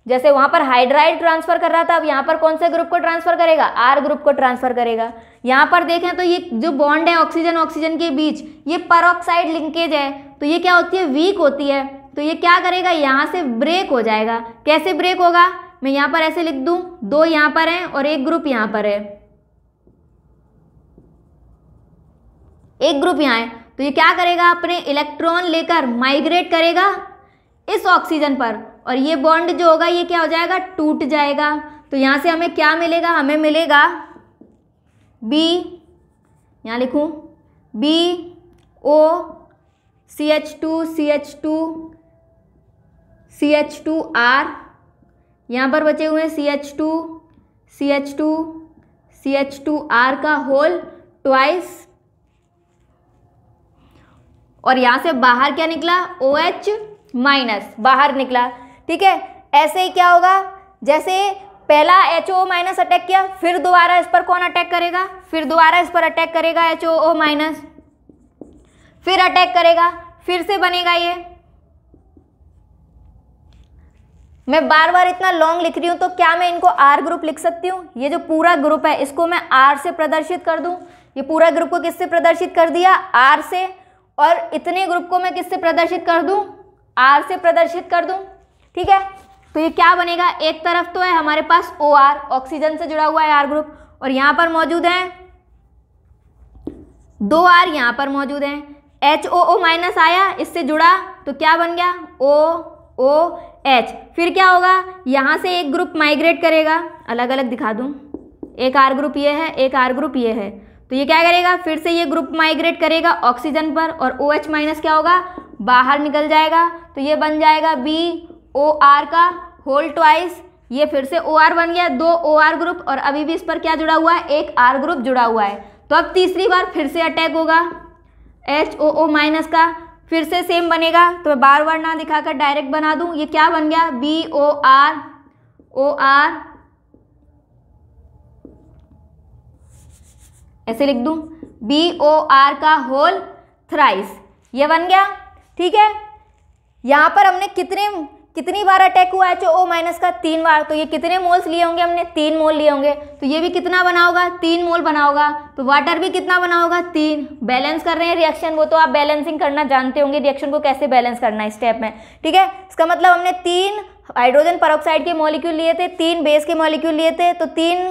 जैसे वहाँ पर हाइड्राइड ट्रांसफ़र कर रहा था अब यहाँ पर कौन से ग्रुप को ट्रांसफ़र करेगा आर ग्रुप को ट्रांसफ़र करेगा यहाँ पर देखें तो ये जो बॉन्ड है ऑक्सीजन ऑक्सीजन के बीच ये परऑक्साइड लिंकेज है तो ये क्या होती है वीक होती है तो ये क्या करेगा यहाँ से ब्रेक हो जाएगा कैसे ब्रेक होगा मैं यहाँ पर ऐसे लिख दूँ दो यहाँ पर हैं और एक ग्रुप यहाँ पर है एक ग्रुप यहाँ है तो ये क्या करेगा अपने इलेक्ट्रॉन लेकर माइग्रेट करेगा इस ऑक्सीजन पर और ये बॉन्ड जो होगा ये क्या हो जाएगा टूट जाएगा तो यहाँ से हमें क्या मिलेगा हमें मिलेगा बी यहाँ लिखूँ B O C H two C H two C H two R यहाँ पर बचे हुए हैं C H two C H two C H two R का होल ट्वाइस और यहाँ से बाहर क्या निकला ओ एच माइनस बाहर निकला ठीक है ऐसे ही क्या होगा जैसे पहला एच ओ माइनस अटैक किया फिर दोबारा इस पर कौन अटैक करेगा फिर दोबारा इस पर अटैक करेगा एच ओ माइनस फिर अटैक करेगा फिर से बनेगा ये मैं बार बार इतना लॉन्ग लिख रही हूं तो क्या मैं इनको आर ग्रुप लिख सकती हूं ये जो पूरा ग्रुप है इसको मैं आर से प्रदर्शित कर दूं ये पूरा ग्रुप को किससे प्रदर्शित कर दिया आर से और इतने ग्रुप को मैं किससे प्रदर्शित कर दू आर से प्रदर्शित कर दू ठीक है तो ये क्या बनेगा एक तरफ तो है हमारे पास ओ आर ऑक्सीजन से जुड़ा हुआ है आर ग्रुप और यहाँ पर मौजूद है दो आर यहां पर मौजूद हैं एच ओ ओ माइनस आया इससे जुड़ा तो क्या बन गया ओ ओ एच फिर क्या होगा यहाँ से एक ग्रुप माइग्रेट करेगा अलग अलग दिखा दूँ एक आर ग्रुप ये है एक आर ग्रुप ये है तो ये क्या करेगा फिर से ये ग्रुप माइग्रेट करेगा ऑक्सीजन पर और ओ एच माइनस क्या होगा बाहर निकल जाएगा तो ये बन जाएगा बी ओ आर का होल ट्वाइस ये फिर से ओ आर बन गया दो ओ आर ग्रुप और अभी भी इस पर क्या जुड़ा हुआ है एक आर ग्रुप जुड़ा हुआ है तो अब तीसरी बार फिर से अटैक होगा एच ओ ओ माइनस का फिर से सेम बनेगा तो मैं बार बार ना दिखाकर डायरेक्ट बना दूं ये क्या बन गया B O R O R ऐसे लिख दूं बी ओ आर का होल थ्राइस ये बन गया ठीक है यहाँ पर हमने कितने कितनी बार अटैक हुआ है ओ माइनस का तीन बार तो ये कितने मोल्स लिए होंगे हमने तीन मोल लिए होंगे तो ये भी कितना बना होगा तीन मोल बना होगा तो वाटर भी कितना बना होगा तीन बैलेंस कर रहे हैं रिएक्शन वो तो आप बैलेंसिंग करना जानते होंगे रिएक्शन को कैसे बैलेंस करना है स्टेप में ठीक है इसका मतलब हमने तीन हाइड्रोजन परोक्साइड के मॉलिक्यूल लिए थे तीन बेस के मॉलिक्यूल लिए थे तो तीन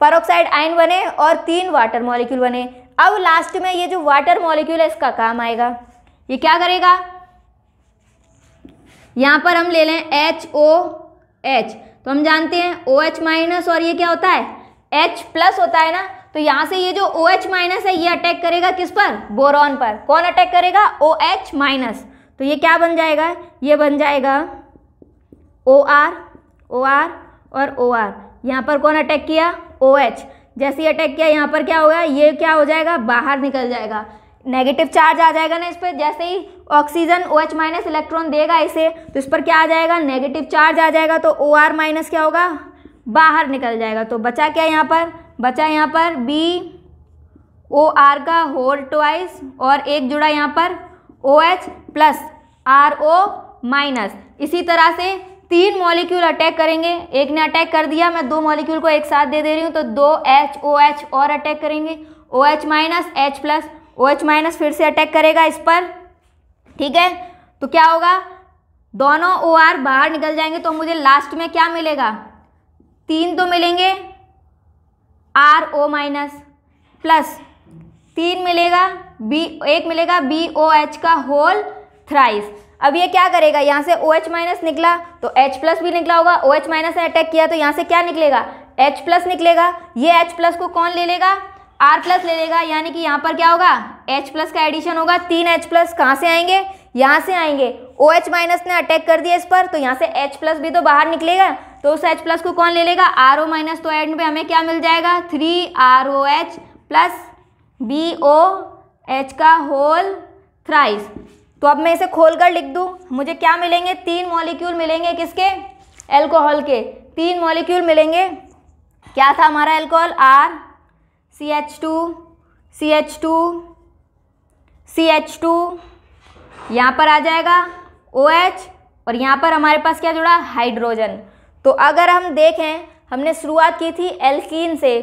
परोक्साइड आयन बने और तीन वाटर मॉलिक्यूल बने अब लास्ट में ये जो वाटर मॉलिक्यूल है इसका काम आएगा ये क्या करेगा यहाँ पर हम ले लें एच ओ एच तो हम जानते हैं ओ एच माइनस और ये क्या होता है एच प्लस होता है ना तो यहाँ से ये जो ओ एच माइनस है ये अटैक करेगा किस पर बोरॉन पर कौन अटैक करेगा ओ एच माइनस तो ये क्या बन जाएगा ये बन जाएगा ओ आर ओ आर और ओ आर यहाँ पर कौन अटैक किया ओ एच जैसे ही अटैक किया यहाँ पर क्या होगा ये क्या हो जाएगा बाहर निकल जाएगा नेगेटिव चार्ज आ जाएगा ना इस पर जैसे ही oxygen O H minus electron देगा इसे तो इस पर क्या आ जाएगा नेगेटिव चार्ज आ जाएगा तो ओ आर माइनस क्या होगा बाहर निकल जाएगा तो बचा क्या यहाँ पर बचा यहाँ पर बी ओ आर का होल ट्वाइस और एक जुड़ा यहाँ पर O H plus R O minus इसी तरह से तीन मॉलिक्यूल अटैक करेंगे एक ने अटैक कर दिया मैं दो मॉलिक्यूल को एक साथ दे दे रही हूँ तो दो एच ओ एच और अटैक करेंगे O H minus H plus O H minus फिर से अटैक करेगा इस पर ठीक है तो क्या होगा दोनों ओ आर बाहर निकल जाएंगे तो मुझे लास्ट में क्या मिलेगा तीन तो मिलेंगे आर ओ माइनस प्लस तीन मिलेगा बी एक मिलेगा बी ओ एच का होल थ्राइस अब ये क्या करेगा यहाँ से ओ एच माइनस निकला तो एच प्लस भी निकला होगा ओ एच माइनस ने अटैक किया तो यहाँ से क्या निकलेगा एच प्लस निकलेगा ये एच प्लस को कौन ले लेगा आर प्लस ले लेगा यानी कि यहाँ पर क्या होगा एच प्लस का एडिशन होगा तीन एच प्लस कहाँ से आएंगे यहाँ से आएंगे ओ एच माइनस ने अटैक कर दिया इस पर तो यहाँ से एच प्लस भी तो बाहर निकलेगा तो उस एच प्लस को कौन ले लेगा आर ओ माइनस तो एंड पे हमें क्या मिल जाएगा three R O H plus B O H का होल थ्राइस तो अब मैं इसे खोल कर लिख दूँ मुझे क्या मिलेंगे तीन मॉलिक्यूल मिलेंगे किसके एल्कोहल के तीन मॉलिक्यूल मिलेंगे क्या था हमारा alcohol R C H two C H two C H two यहाँ पर आ जाएगा ओ एच और यहाँ पर हमारे पास क्या जुड़ा हाइड्रोजन तो अगर हम देखें हमने शुरुआत की थी एल्कीन से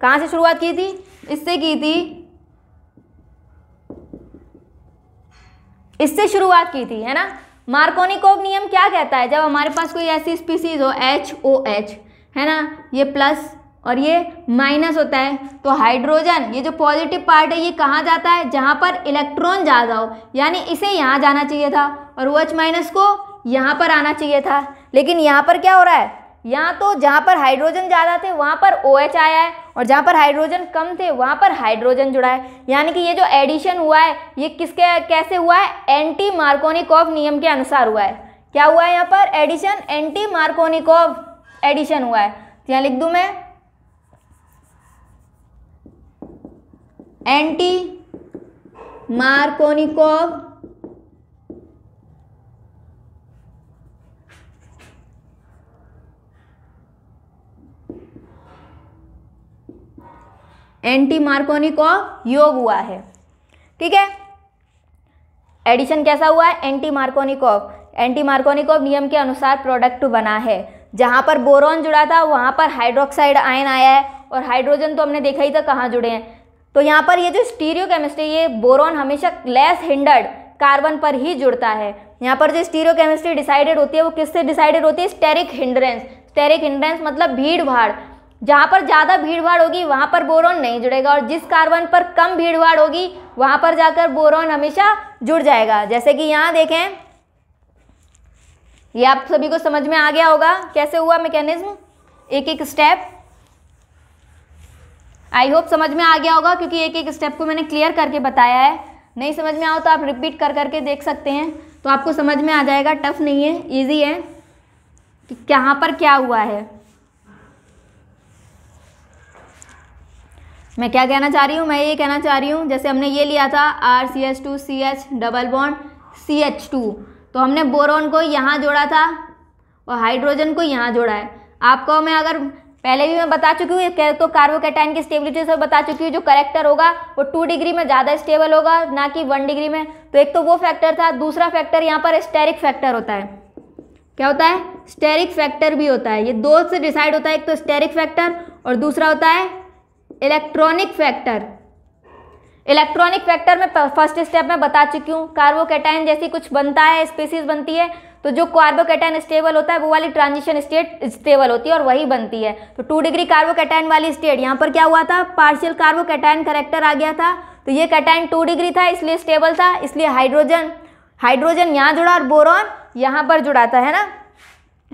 कहाँ से शुरुआत की थी इससे की थी इससे शुरुआत की थी है ना मार्कोनिकोव नियम क्या कहता है जब हमारे पास कोई ऐसी स्पीसीज हो एच ओ एच है ना ये प्लस और ये माइनस होता है तो हाइड्रोजन ये जो पॉजिटिव पार्ट है ये कहाँ जाता है जहाँ पर इलेक्ट्रॉन ज़्यादा हो यानी इसे यहाँ जाना चाहिए था और ओ एच माइनस को यहाँ पर आना चाहिए था लेकिन यहाँ पर क्या हो रहा है यहाँ तो जहाँ पर हाइड्रोजन ज़्यादा थे वहाँ पर ओ OH आया है और जहाँ पर हाइड्रोजन कम थे वहाँ पर हाइड्रोजन जुड़ा है यानी कि ये जो एडिशन हुआ है ये किसके कैसे हुआ है एंटी मार्कोनिकॉफ नियम के अनुसार हुआ है क्या हुआ है यहाँ पर एडिशन एंटी मार्कोनिकॉफ एडिशन हुआ है तो यहाँ लिख दूँ मैं एंटी मार्कोनिकोव एंटी मार्कोनिकोव योग हुआ है ठीक है एडिशन कैसा हुआ है एंटी मार्कोनिकोव एंटी मार्कोनिकोव नियम के अनुसार प्रोडक्ट बना है जहां पर बोरॉन जुड़ा था वहां पर हाइड्रोक्साइड आयन आया है और हाइड्रोजन तो हमने देखा ही था कहाँ जुड़े हैं तो यहाँ पर ये जो स्टीरियो केमिस्ट्री ये बोरॉन हमेशा लेस हिंडर्ड कार्बन पर ही जुड़ता है यहाँ पर जो स्टीरियो केमिस्ट्री डिसाइडेड होती है वो किससे डिसाइडेड होती है स्टेरिक हिंड्रेंस स्टेरिक हिंड्रेंस मतलब भीड़ भाड़ जहाँ पर ज़्यादा भीड़ भाड़ होगी वहाँ पर बोरॉन नहीं जुड़ेगा और जिस कार्बन पर कम भीड़ भाड़ होगी वहाँ पर जाकर बोरॉन हमेशा जुड़ जाएगा जैसे कि यहाँ देखें ये आप सभी को समझ में आ गया होगा कैसे हुआ मैकेनिज्म एक एक स्टेप आई होप समझ में आ गया होगा क्योंकि एक एक स्टेप को मैंने क्लियर करके बताया है नहीं समझ में आओ तो आप रिपीट कर करके देख सकते हैं तो आपको समझ में आ जाएगा टफ नहीं है ईजी है कि कहाँ पर क्या हुआ है मैं क्या कहना चाह रही हूँ मैं ये कहना चाह रही हूँ जैसे हमने ये लिया था R C H two C H double bond C H two तो हमने बोरोन को यहाँ जोड़ा था और हाइड्रोजन को यहाँ जोड़ा है आपको मैं अगर पहले भी मैं बता चुकी हूँ तो कार्बोकेटाइन की स्टेबिलिटी से बता चुकी हूँ जो करेक्टर होगा वो टू डिग्री में ज़्यादा स्टेबल होगा ना कि वन डिग्री में तो एक तो वो फैक्टर था दूसरा फैक्टर यहाँ पर स्टेरिक फैक्टर होता है क्या होता है स्टेरिक फैक्टर भी होता है ये दो से डिसाइड होता है एक तो स्टेरिक फैक्टर और दूसरा होता है इलेक्ट्रॉनिक फैक्टर इलेक्ट्रॉनिक फैक्टर में फर्स्ट स्टेप में बता चुकी हूँ कार्बोकेटाइन जैसी कुछ बनता है स्पेसीज बनती है तो जो कार्बोकेटाइन स्टेबल होता है वो वाली ट्रांजिशन स्टेट स्टेबल होती है और वही बनती है तो टू डिग्री कार्बोकेटाइन वाली स्टेट यहाँ पर क्या हुआ था पार्शियल कार्बोकेटाइन करेक्टर आ गया था तो ये कैटाइन टू डिग्री था इसलिए स्टेबल था इसलिए हाइड्रोजन हाइड्रोजन यहाँ जुड़ा और बोरॉन यहाँ पर जुड़ा था है ना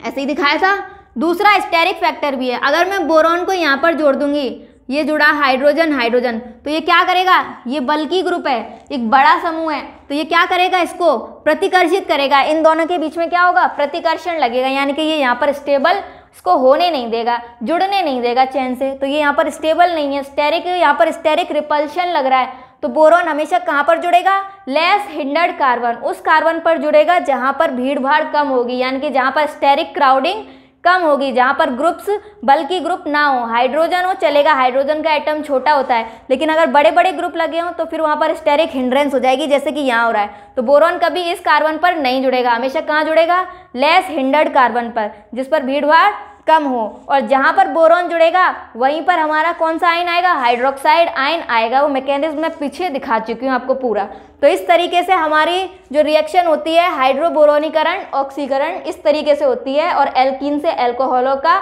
ऐसे ही दिखाया था दूसरा स्टेरिक फैक्टर भी है अगर मैं बोरॉन को यहाँ पर जोड़ दूंगी ये जुड़ा हाइड्रोजन हाइड्रोजन तो ये क्या करेगा ये बल्कि ग्रुप है एक बड़ा समूह है तो ये क्या करेगा इसको प्रतिकर्षित करेगा इन दोनों के बीच में क्या होगा प्रतिकर्षण लगेगा यानी कि ये यहाँ पर स्टेबल इसको होने नहीं देगा जुड़ने नहीं देगा चैन से तो ये यहाँ पर स्टेबल नहीं है स्टेरिक यहाँ पर स्टेरिक रिपल्शन लग रहा है तो बोरोन हमेशा कहाँ पर जुड़ेगा लेस हिंडर्ड कार्बन उस कार्बन पर जुड़ेगा जहाँ पर भीड़ कम होगी यानी कि जहाँ पर स्टेरिक क्राउडिंग कम होगी जहाँ पर ग्रुप्स बल्कि ग्रुप ना हो हाइड्रोजन हो चलेगा हाइड्रोजन का एटम छोटा होता है लेकिन अगर बड़े बड़े ग्रुप लगे हों तो फिर वहाँ पर स्टेरिक हिंड्रेंस हो जाएगी जैसे कि यहाँ हो रहा है तो बोरॉन कभी इस कार्बन पर नहीं जुड़ेगा हमेशा कहाँ जुड़ेगा लेस हिंडर्ड कार्बन पर जिस पर भीड़ भाड़ कम हो और जहाँ पर बोरोन जुड़ेगा वहीं पर हमारा कौन सा आयन आएगा हाइड्रोक्साइड आयन आएगा वो मैकेनिज्म मैं पीछे दिखा चुकी हूँ आपको पूरा तो इस तरीके से हमारी जो रिएक्शन होती है हाइड्रोबोरोनीकरण ऑक्सीकरण इस तरीके से होती है और एल्किन से एल्कोहलों का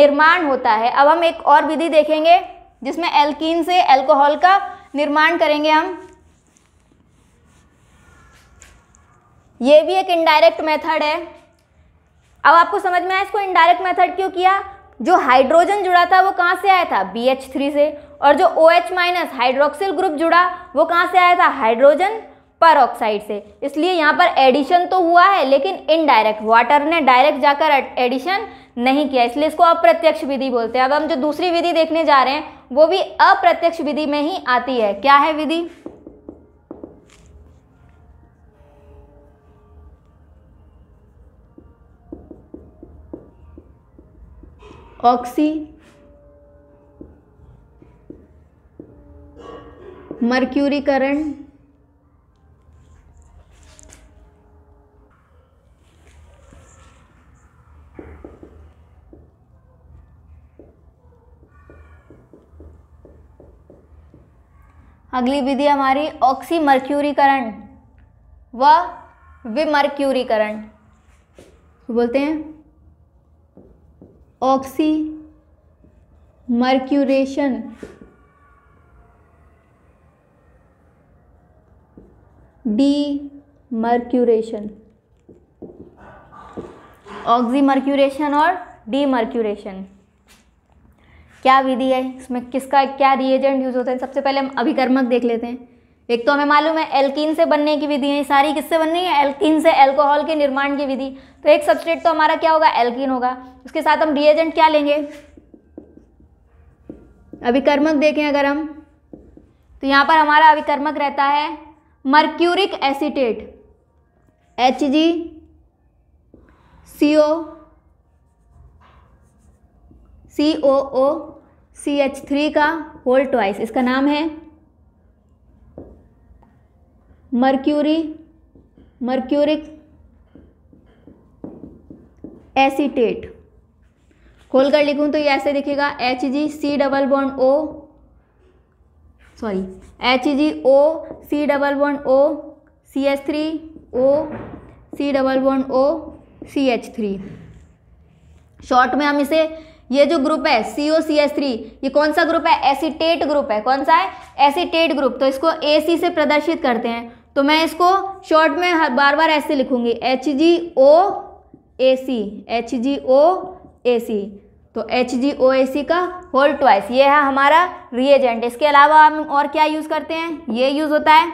निर्माण होता है अब हम एक और विधि देखेंगे जिसमें एल्किन से एल्कोहल का निर्माण करेंगे हम ये भी एक इनडायरेक्ट मेथड है अब आपको समझ में आया इसको इनडायरेक्ट मेथड क्यों किया जो हाइड्रोजन जुड़ा था वो कहाँ से आया था बी एच थ्री से और जो O H minus hydroxyl group जुड़ा वो कहाँ से आया था हाइड्रोजन पर ऑक्साइड से इसलिए यहाँ पर एडिशन तो हुआ है लेकिन इनडायरेक्ट वाटर ने डायरेक्ट जाकर एडिशन नहीं किया इसलिए इसको अप्रत्यक्ष विधि बोलते हैं अब हम जो दूसरी विधि देखने जा रहे हैं वो भी अप्रत्यक्ष विधि में ही आती है क्या है विधि ऑक्सी मर्क्यूरीकरण अगली विधि हमारी ऑक्सी मर्क्यूरीकरण व विमर्क्यूरीकरण बोलते हैं oxymercuration demercuration oxymercuration और डी मर्क्यूरेशन क्या विधि है इसमें किसका क्या रिएजेंट यूज़ होते हैं सबसे पहले हम अभिकर्मक देख लेते हैं एक तो हमें मालूम है एल्किन से बनने की विधि है सारी किससे बननी है एल्किन से एल्कोहल के निर्माण की विधि तो एक सब्सट्रेट तो हमारा क्या होगा एल्किन होगा उसके साथ हम रिएजेंट क्या लेंगे अभिकर्मक देखें अगर हम तो यहाँ पर हमारा अभिकर्मक रहता है mercuric acetate H G C O C O O C H three का होल ट्वाइस इसका नाम है मर्क्यूरी मर्क्यूरिक एसीटेट खोलकर लिखूं तो ये ऐसे दिखेगा H G C double bond O sorry H G O C double bond O C H three O C double bond O C H three short में हम इसे ये जो ग्रुप है सी ओ सी एस थ्री ये कौन सा group है एसीटेट ग्रुप है कौन सा है एसीटेट ग्रुप तो इसको ए सी से प्रदर्शित करते हैं तो मैं इसको शॉर्ट में हर बार बार ऐसे लिखूंगी H G O A C H G O A सी तो एच जी ओ ए सी का होल ट्वाइस ये है हमारा रिएजेंट इसके अलावा हम और क्या यूज़ करते हैं ये यूज़ होता है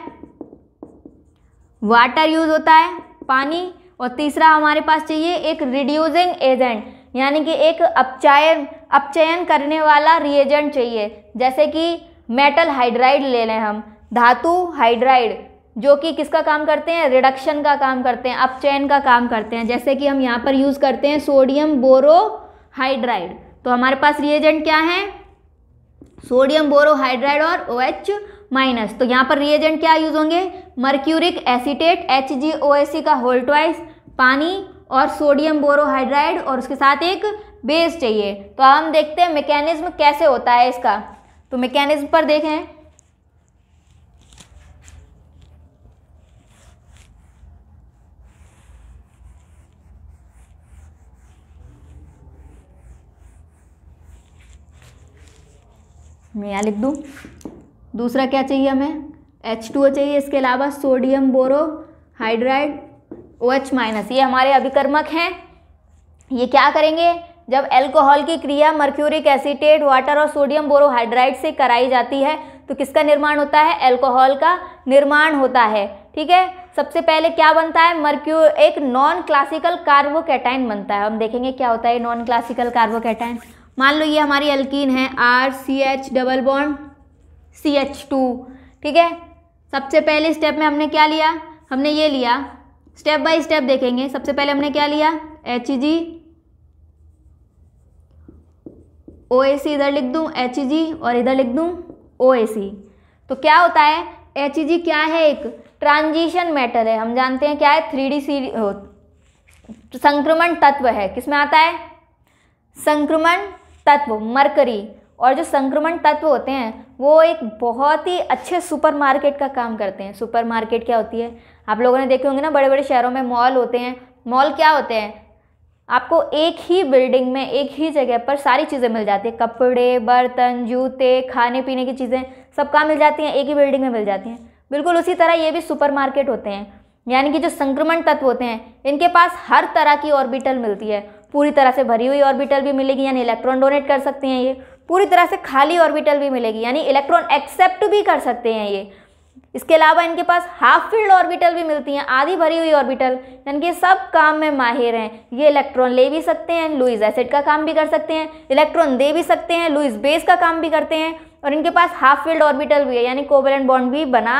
वाटर यूज़ होता है पानी और तीसरा हमारे पास चाहिए एक रिड्यूजिंग एजेंट यानी कि एक अपचयन अपचयन करने वाला रिएजेंट चाहिए जैसे कि मेटल हाइड्राइड ले लें हम धातु हाइड्राइड जो कि किसका काम करते हैं रिडक्शन का काम करते हैं अपचैन का काम करते हैं जैसे कि हम यहाँ पर यूज़ करते हैं सोडियम बोरोहाइड्राइड तो हमारे पास रिएजेंट क्या है सोडियम बोरोहाइड्राइड और ओ OH माइनस तो यहाँ पर रिएजेंट क्या यूज़ होंगे mercuric acetate H G O S C का होल ट्वाइस पानी और सोडियम बोरोहाइड्राइड और उसके साथ एक बेस चाहिए तो हम देखते हैं मैकेनिज्म कैसे होता है इसका तो मैकेनिज्म पर देखें मैं यहाँ लिख दूँ दूसरा क्या चाहिए हमें एच टू चाहिए इसके अलावा sodium borohydride O H minus ये हमारे अभिकर्मक हैं ये क्या करेंगे जब एल्कोहल की क्रिया मर्क्यूरिक एसिटेट वाटर और सोडियम बोरोहाइड्राइड से कराई जाती है तो किसका निर्माण होता है एल्कोहल का निर्माण होता है ठीक है सबसे पहले क्या बनता है मर्क्यू एक नॉन क्लासिकल कार्बोकैटाइन बनता है हम देखेंगे क्या होता है नॉन क्लासिकल कार्बोकैटाइन मान लो ये हमारी अल्किन है R C H double bond C H two ठीक है सबसे पहले स्टेप में हमने क्या लिया हमने ये लिया स्टेप बाय स्टेप देखेंगे सबसे पहले हमने क्या लिया एच जी ओ ए सी इधर लिख दूँ एच जी और इधर लिख दूँ ओ ए सी तो क्या होता है एच जी e क्या है एक ट्रांजिशन मेटल है हम जानते हैं क्या है थ्री डी सी संक्रमण तत्व है किसमें आता है संक्रमण तत्व मरकरी और जो संक्रमण तत्व होते हैं वो एक बहुत ही अच्छे सुपरमार्केट का काम करते हैं सुपरमार्केट क्या होती है आप लोगों ने देखे होंगे ना बड़े बड़े शहरों में मॉल होते हैं मॉल क्या होते हैं आपको एक ही बिल्डिंग में एक ही जगह पर सारी चीज़ें मिल जाती है कपड़े बर्तन जूते खाने पीने की चीज़ें सब कहाँ मिल जाती हैं एक ही बिल्डिंग में मिल जाती हैं बिल्कुल उसी तरह ये भी सुपरमार्केट होते हैं यानी कि जो संक्रमण तत्व होते हैं इनके पास हर तरह की ऑर्बिटल मिलती है पूरी तरह से भरी हुई ऑर्बिटल भी मिलेगी यानी इलेक्ट्रॉन डोनेट कर सकते हैं ये पूरी तरह से खाली ऑर्बिटल भी मिलेगी यानी इलेक्ट्रॉन एक्सेप्ट भी कर सकते हैं ये इसके अलावा इनके पास हाफ फील्ड ऑर्बिटल भी मिलती हैं आधी भरी हुई ऑर्बिटल यानी कि सब काम में माहिर हैं ये इलेक्ट्रॉन ले भी सकते हैं लुइस एसिड का काम भी कर सकते हैं इलेक्ट्रॉन दे भी सकते हैं लुइस बेस का काम भी करते हैं और इनके पास हाफ फील्ड ऑर्बिटल भी है यानी कोवेलेंट बॉन्ड भी बना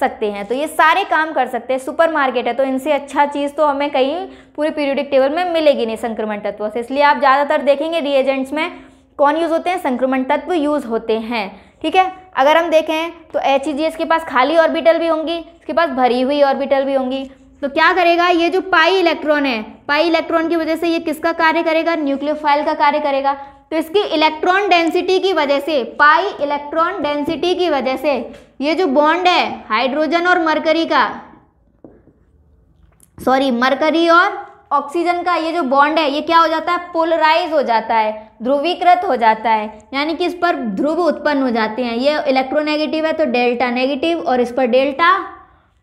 सकते हैं तो ये सारे काम कर सकते हैं सुपरमार्केट है तो इनसे अच्छा चीज़ तो हमें कहीं पूरे पीरियोडिक टेबल में मिलेगी नहीं संक्रमण तत्वों से इसलिए आप ज़्यादातर देखेंगे रिएजेंट्स में कौन यूज़ होते हैं संक्रमण तत्व यूज़ होते हैं ठीक है अगर हम देखें तो एच e के पास खाली ऑर्बिटल भी होंगी इसके पास भरी हुई ऑर्बिटल भी होंगी तो क्या करेगा ये जो पाई इलेक्ट्रॉन है पाई इलेक्ट्रॉन की वजह से ये किसका कार्य करेगा न्यूक्लियोफाइल का कार्य करेगा तो इसकी इलेक्ट्रॉन डेंसिटी की वजह से पाई इलेक्ट्रॉन डेंसिटी की वजह से ये जो बॉन्ड है हाइड्रोजन और मरकरी का सॉरी मरकरी और ऑक्सीजन का ये जो बॉन्ड है ये क्या हो जाता है पोलराइज हो जाता है ध्रुवीकृत हो जाता है यानी कि इस पर ध्रुव उत्पन्न हो जाते हैं ये इलेक्ट्रोनेगेटिव है तो डेल्टा नेगेटिव और इस पर डेल्टा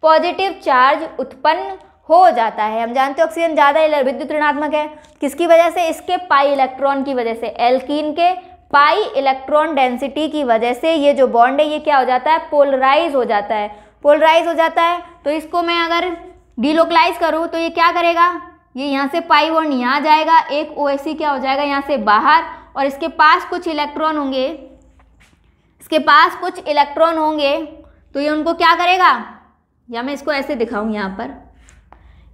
पॉजिटिव चार्ज उत्पन्न हो जाता है हम जानते हैं ऑक्सीजन ज़्यादा विद्युत ऋणात्मक है किसकी वजह से इसके पाई इलेक्ट्रॉन की वजह से एल्कीन के पाई इलेक्ट्रॉन डेंसिटी की वजह से ये जो बॉन्ड है ये क्या हो जाता है पोलराइज हो जाता है पोलराइज हो जाता है तो इसको मैं अगर डीलोकलाइज करूँ तो ये क्या करेगा ये यहाँ से पाई बॉन्ड यहाँ जाएगा एक ओ क्या हो जाएगा यहाँ से बाहर और इसके पास कुछ इलेक्ट्रॉन होंगे इसके पास कुछ इलेक्ट्रॉन होंगे तो ये उनको क्या करेगा या मैं इसको ऐसे दिखाऊँ यहाँ पर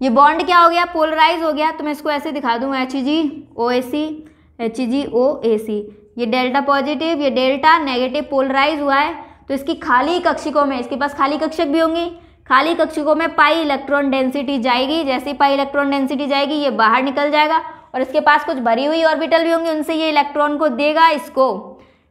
ये बॉन्ड क्या हो गया पोलराइज हो गया तो मैं इसको ऐसे दिखा दूँ H G O A C H G O A C ये डेल्टा पॉजिटिव ये डेल्टा नेगेटिव पोलराइज हुआ है तो इसकी खाली कक्षिकों में इसके पास खाली कक्षक भी होंगी खाली कक्षिकों में पाई इलेक्ट्रॉन डेंसिटी जाएगी जैसे ही पाई इलेक्ट्रॉन डेंसिटी जाएगी ये बाहर निकल जाएगा और इसके पास कुछ भरी हुई ऑर्बिटल भी होंगी उनसे ये इलेक्ट्रॉन को देगा इसको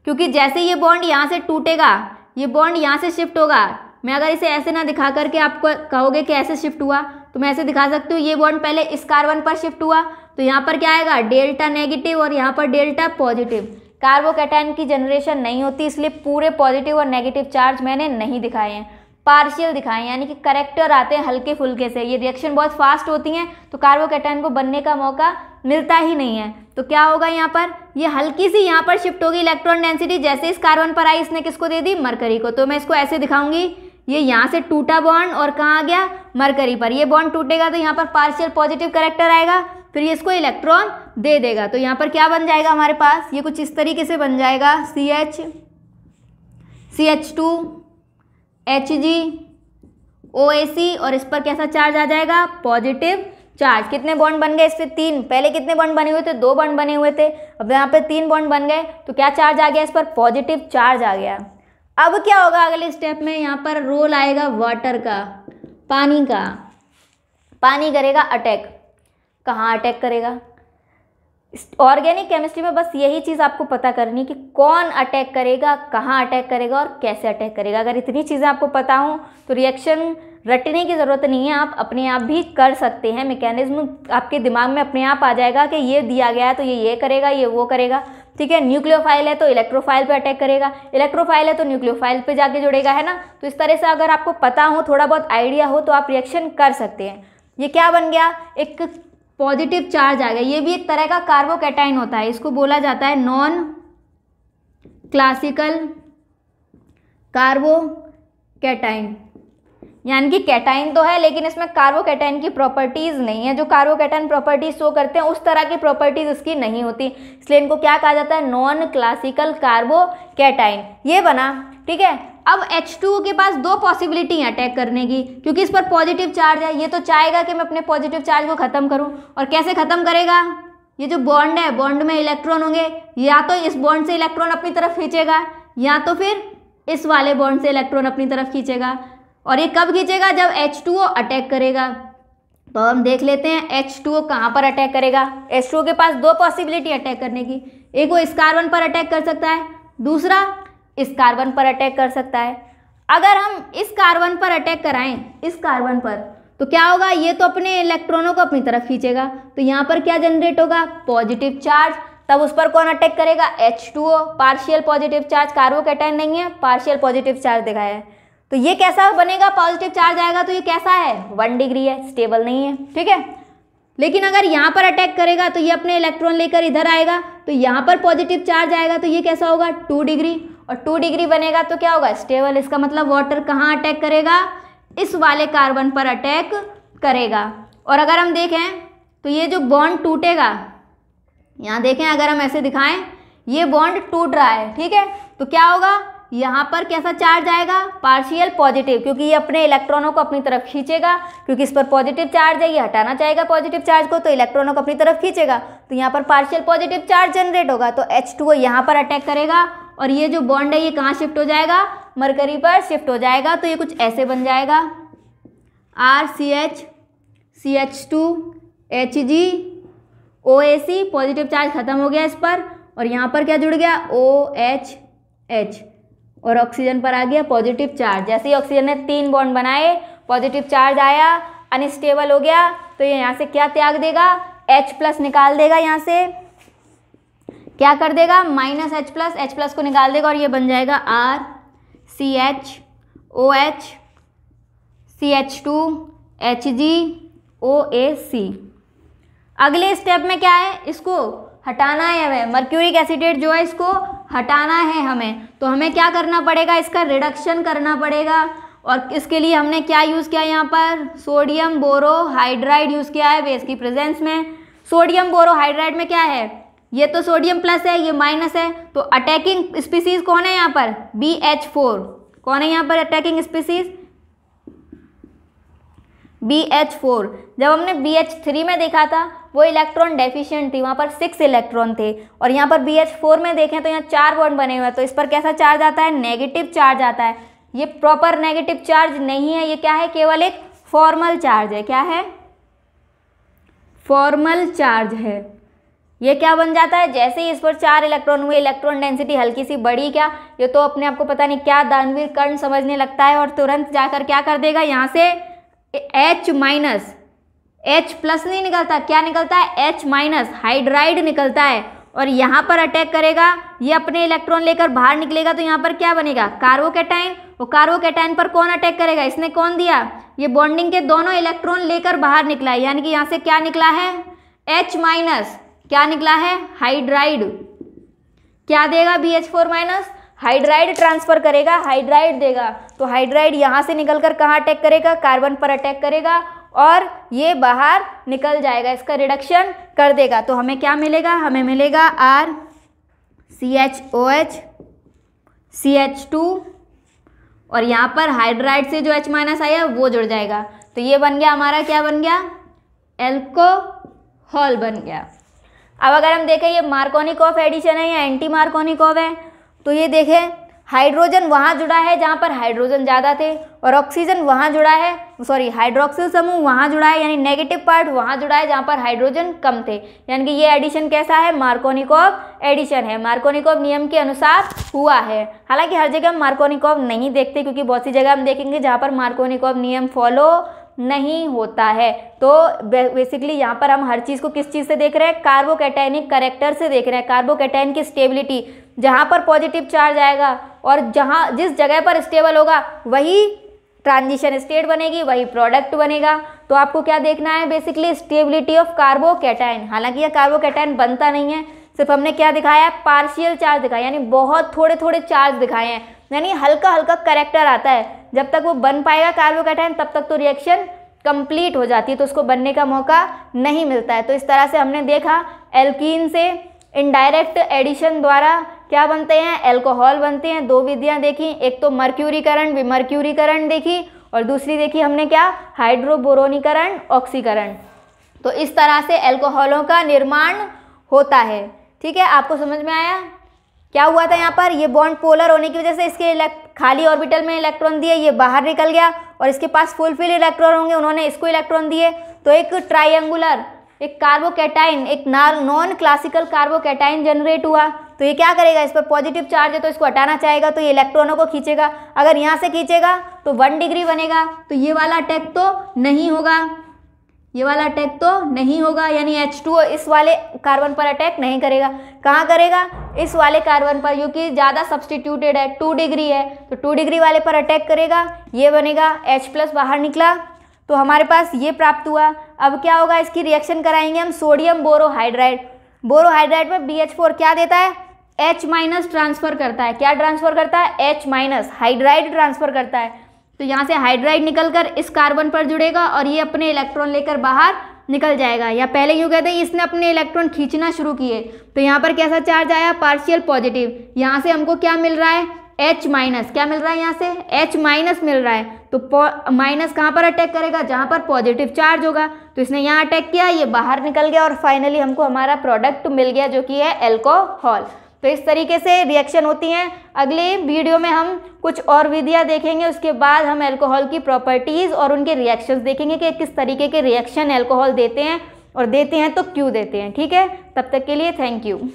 क्योंकि जैसे ये बॉन्ड यहाँ से टूटेगा ये बॉन्ड यहाँ से शिफ्ट होगा मैं अगर इसे ऐसे ना दिखा करके आपको कहोगे कि ऐसे शिफ्ट हुआ तो मैं ऐसे दिखा सकती हूँ ये बॉन्ड पहले इस कार्बन पर शिफ्ट हुआ तो यहाँ पर क्या आएगा डेल्टा नेगेटिव और यहाँ पर डेल्टा पॉजिटिव कार्बोकेटाइन की जनरेशन नहीं होती इसलिए पूरे पॉजिटिव और नेगेटिव चार्ज मैंने नहीं दिखाए हैं पार्शियल दिखाएं यानी कि करेक्टर आते हैं हल्के फुल्के से ये रिएक्शन बहुत फास्ट होती हैं तो कार्बोकेटाइन को बनने का मौका मिलता ही नहीं है तो क्या होगा यहाँ पर ये हल्की सी यहाँ पर शिफ्ट होगी इलेक्ट्रॉन डेंसिटी जैसे इस कार्बन पर आई इसने किसको दे दी मरकरी को तो मैं इसको ऐसे दिखाऊंगी ये यहाँ से टूटा बॉन्ड और कहाँ आ गया मरकरी पर ये बॉन्ड टूटेगा तो यहाँ पर पार्शियल पॉजिटिव करेक्टर आएगा फिर ये इसको इलेक्ट्रॉन दे देगा तो यहाँ पर क्या बन जाएगा हमारे पास ये कुछ इस तरीके से बन जाएगा C H C H two H G O A C और इस पर कैसा चार्ज आ जाएगा पॉजिटिव चार्ज कितने बॉन्ड बन गए इससे तीन पहले कितने बॉन्ड बने हुए थे दो बॉन्ड बने हुए थे अब यहाँ पे तीन बॉन्ड बन गए तो क्या चार्ज आ गया इस पर पॉजिटिव चार्ज आ गया अब क्या होगा अगले स्टेप में यहाँ पर रोल आएगा वाटर का पानी का पानी करेगा अटैक कहाँ अटैक करेगा ऑर्गेनिक केमिस्ट्री में बस यही चीज़ आपको पता करनी है कि कौन अटैक करेगा कहाँ अटैक करेगा और कैसे अटैक करेगा अगर इतनी चीज़ें आपको पता हों तो रिएक्शन रटने की ज़रूरत नहीं है आप अपने आप भी कर सकते हैं मैकेनिज्म आपके दिमाग में अपने आप आ जाएगा कि ये दिया गया है तो ये ये करेगा ये वो करेगा ठीक है न्यूक्लियोफाइल है तो इलेक्ट्रोफाइल पे अटैक करेगा इलेक्ट्रोफाइल है तो न्यूक्लियोफाइल पे जाके जुड़ेगा है ना तो इस तरह से अगर आपको पता हो थोड़ा बहुत आइडिया हो तो आप रिएक्शन कर सकते हैं ये क्या बन गया एक पॉजिटिव चार्ज आ गया ये भी एक तरह का कार्बोकेटाइन होता है इसको बोला जाता है नॉन क्लासिकल कार्बोकेटाइन यानी कि कैटाइन तो है लेकिन इसमें कैटाइन की प्रॉपर्टीज़ नहीं है जो कार्बोकेटाइन प्रॉपर्टीज शो करते हैं उस तरह की प्रॉपर्टीज़ इसकी नहीं होती इसलिए इनको क्या कहा जाता है नॉन क्लासिकल कैटाइन ये बना ठीक है अब H2O के पास दो पॉसिबिलिटी हैं अटैक करने की क्योंकि इस पर पॉजिटिव चार्ज है ये तो चाहेगा कि मैं अपने पॉजिटिव चार्ज को ख़त्म करूं और कैसे ख़त्म करेगा ये जो बॉन्ड है बॉन्ड में इलेक्ट्रॉन होंगे या तो इस बॉन्ड से इलेक्ट्रॉन अपनी तरफ खींचेगा या तो फिर इस वाले बॉन्ड से इलेक्ट्रॉन अपनी तरफ खींचेगा और ये कब खींचेगा जब H2O अटैक करेगा तो हम देख लेते हैं H2O कहाँ पर अटैक करेगा H2O के पास दो पॉसिबिलिटी अटैक करने की एक वो इस कार्बन पर अटैक कर सकता है दूसरा इस कार्बन पर अटैक कर सकता है अगर हम इस कार्बन पर अटैक कराएं इस कार्बन पर तो क्या होगा ये तो अपने इलेक्ट्रॉनों को अपनी तरफ खींचेगा तो यहाँ पर क्या जनरेट होगा पॉजिटिव चार्ज तब उस पर कौन अटैक करेगा H two O partial positive charge carbocation नहीं है पार्शियल पॉजिटिव चार्ज दिखाया है तो ये कैसा बनेगा पॉजिटिव चार्ज आएगा तो ये कैसा है वन डिग्री है स्टेबल नहीं है ठीक है लेकिन अगर यहाँ पर अटैक करेगा तो ये अपने इलेक्ट्रॉन लेकर इधर आएगा तो यहाँ पर पॉजिटिव चार्ज आएगा तो ये कैसा होगा टू डिग्री और टू डिग्री बनेगा तो क्या होगा स्टेबल इसका मतलब वाटर कहाँ अटैक करेगा इस वाले कार्बन पर अटैक करेगा और अगर हम देखें तो ये जो बॉन्ड टूटेगा यहाँ देखें अगर हम ऐसे दिखाएं ये बॉन्ड टूट रहा है ठीक है तो क्या होगा यहाँ पर कैसा चार्ज आएगा पार्शियल पॉजिटिव क्योंकि ये अपने इलेक्ट्रॉनों को अपनी तरफ खींचेगा क्योंकि इस पर पॉजिटिव चार्ज है ये हटाना चाहेगा पॉजिटिव चार्ज को तो इलेक्ट्रॉनों को अपनी तरफ खींचेगा तो यहाँ पर पार्शियल पॉजिटिव चार्ज जनरेट होगा तो एच टू यहाँ पर अटैक करेगा और ये जो बॉन्ड है ये कहाँ शिफ्ट हो जाएगा मरकरी पर शिफ्ट हो जाएगा तो ये कुछ ऐसे बन जाएगा R C H C H two H G O A C positive charge खत्म हो गया इस पर और यहाँ पर क्या जुड़ गया ओ एच एच और ऑक्सीजन पर आ गया पॉजिटिव चार्ज जैसे ही ऑक्सीजन ने तीन बॉन्ड बनाए पॉजिटिव चार्ज आया अनस्टेबल हो गया तो ये यहाँ से क्या त्याग देगा एच प्लस निकाल देगा यहाँ से क्या कर देगा minus H plus H plus को निकाल देगा और ये बन जाएगा R C H O H C H two H G O A C अगले स्टेप में क्या है इसको हटाना है हमें मर्क्यूरिक एसिडेट जो है इसको हटाना है हमें तो हमें क्या करना पड़ेगा इसका रिडक्शन करना पड़ेगा और इसके लिए हमने क्या यूज़ किया यहाँ पर सोडियम बोरोहाइड्राइड यूज़ किया है बेस की प्रेजेंस में सोडियम बोरोहाइड्राइड में क्या है ये तो सोडियम प्लस है ये माइनस है तो अटैकिंग स्पीसीज कौन है यहाँ पर बी एच फोर कौन है यहाँ पर attacking species B H four जब हमने बी एच थ्री में देखा था वो इलेक्ट्रॉन डेफिशिएंट थी वहाँ पर सिक्स इलेक्ट्रॉन थे और यहाँ पर बी एच फोर में देखें तो यहाँ चार बॉन्ड बने हुए हैं तो इस पर कैसा चार्ज आता है नेगेटिव चार्ज आता है ये प्रॉपर नेगेटिव चार्ज नहीं है ये क्या है केवल एक फॉर्मल चार्ज है क्या है फॉर्मल चार्ज है ये क्या बन जाता है जैसे ही इस पर चार इलेक्ट्रॉन हुए इलेक्ट्रॉन डेंसिटी हल्की सी बढ़ी क्या ये तो अपने आपको पता नहीं क्या दानवीर कर्ण समझने लगता है और तुरंत जाकर क्या कर देगा यहाँ से एच माइनस एच प्लस नहीं निकलता क्या निकलता है एच माइनस हाइड्राइड निकलता है और यहाँ पर अटैक करेगा ये अपने इलेक्ट्रॉन लेकर बाहर निकलेगा तो यहाँ पर क्या बनेगा कार्बो कैटाइन और कार्बो कैटाइन पर कौन अटैक करेगा इसने कौन दिया ये बॉन्डिंग के दोनों इलेक्ट्रॉन लेकर बाहर निकला है यानी कि यहाँ से क्या निकला है एच माइनस क्या निकला है हाइड्राइड क्या देगा B H four minus hydride transfer करेगा हाइड्राइड देगा तो हाइड्राइड यहाँ से निकल कर कहाँ अटैक करेगा कार्बन पर अटैक करेगा और ये बाहर निकल जाएगा इसका रिडक्शन कर देगा तो हमें क्या मिलेगा हमें मिलेगा R C H O H C H two और यहाँ पर हाइड्राइड से जो एच माइनस आया वो जुड़ जाएगा तो ये बन गया हमारा क्या बन गया एल्कोहल बन गया अब अगर हम देखें ये ऑफ एडिशन है या एंटी ऑफ है तो ये देखें हाइड्रोजन वहाँ जुड़ा है जहाँ पर हाइड्रोजन ज़्यादा थे और ऑक्सीजन वहाँ जुड़ा है सॉरी हाइड्रोक्सिल समूह वहाँ जुड़ा है यानी नेगेटिव पार्ट वहाँ जुड़ा है जहाँ पर हाइड्रोजन कम थे यानी कि ये एडिशन कैसा है मार्कोनिकोव एडिशन है मार्कोनिकोव नियम के अनुसार हुआ है हालांकि हर जगह हम मार्कोनिकोव नहीं देखते क्योंकि बहुत सी जगह हम देखेंगे जहाँ पर मार्कोनिकोव नियम फॉलो नहीं होता है तो बेसिकली यहाँ पर हम हर चीज़ को किस चीज़ से देख रहे हैं कार्बोकैटाइनिक करेक्टर से देख रहे हैं कार्बोकेटाइन की स्टेबिलिटी जहाँ पर पॉजिटिव चार्ज आएगा और जहाँ जिस जगह पर स्टेबल होगा वही ट्रांजिशन स्टेट बनेगी वही प्रोडक्ट बनेगा तो आपको क्या देखना है बेसिकली स्टेबिलिटी ऑफ कार्बोकेटाइन हालांकि यह कार्बोकेटाइन बनता नहीं है सिर्फ हमने क्या दिखाया है पार्शियल चार्ज दिखाया यानी बहुत थोड़े थोड़े चार्ज दिखाए हैं यानी हल्का हल्का करेक्टर आता है जब तक वो बन पाएगा कार्बोकैटायन तब तक तो रिएक्शन कंप्लीट हो जाती है तो उसको बनने का मौका नहीं मिलता है तो इस तरह से हमने देखा एल्कीन से इनडायरेक्ट एडिशन द्वारा क्या बनते हैं एल्कोहल बनते हैं दो विधियाँ देखी एक तो मर्क्यूरीकरण विमर्क्यूरीकरण देखी और दूसरी देखी हमने क्या हाइड्रोबोरोनीकरण ऑक्सीकरण तो इस तरह से एल्कोहलों का निर्माण होता है ठीक है आपको समझ में आया क्या हुआ था यहाँ पर ये बॉन्ड पोलर होने की वजह से इसके खाली ऑर्बिटल में इलेक्ट्रॉन दिए ये बाहर निकल गया और इसके पास फुलफिल इलेक्ट्रॉन होंगे उन्होंने इसको इलेक्ट्रॉन दिए तो एक ट्राइंगुलर एक कार्बोकेटाइन एक नॉन क्लासिकल कार्बोकेटाइन जनरेट हुआ तो ये क्या करेगा इस पर पॉजिटिव चार्ज है तो इसको हटाना चाहेगा तो ये इलेक्ट्रॉनों को खींचेगा अगर यहाँ से खींचेगा तो वन डिग्री बनेगा तो ये वाला अटैक तो नहीं होगा ये वाला अटैक तो नहीं होगा यानी H2O इस वाले कार्बन पर अटैक नहीं करेगा कहाँ करेगा इस वाले कार्बन पर क्योंकि ज़्यादा सब्सटीट्यूटेड है टू डिग्री है तो टू डिग्री वाले पर अटैक करेगा ये बनेगा H प्लस बाहर निकला तो हमारे पास ये प्राप्त हुआ अब क्या होगा इसकी रिएक्शन कराएंगे हम सोडियम बोरोहाइड्राइड बोरोहाइड्राइड पर बी क्या देता है एच माइनस ट्रांसफ़र करता है क्या ट्रांसफ़र करता है एच माइनस हाइड्राइड ट्रांसफ़र करता है तो यहाँ से हाइड्राइड निकल कर इस कार्बन पर जुड़ेगा और ये अपने इलेक्ट्रॉन लेकर बाहर निकल जाएगा या पहले यूँ कहते हैं इसने अपने इलेक्ट्रॉन खींचना शुरू किए तो यहाँ पर कैसा चार्ज आया पार्शियल पॉजिटिव यहाँ से हमको क्या मिल रहा है एच माइनस क्या मिल रहा है यहाँ से एच माइनस मिल रहा है तो माइनस कहाँ पर अटैक करेगा जहाँ पर पॉजिटिव चार्ज होगा तो इसने यहाँ अटैक किया ये बाहर निकल गया और फाइनली हमको हमारा प्रोडक्ट मिल गया जो कि है एल्कोहल तो इस तरीके से रिएक्शन होती हैं अगले वीडियो में हम कुछ और विधियाँ देखेंगे उसके बाद हम एल्कोहल की प्रॉपर्टीज़ और उनके रिएक्शंस देखेंगे कि किस तरीके के रिएक्शन एल्कोहल देते हैं और देते हैं तो क्यों देते हैं ठीक है तब तक के लिए थैंक यू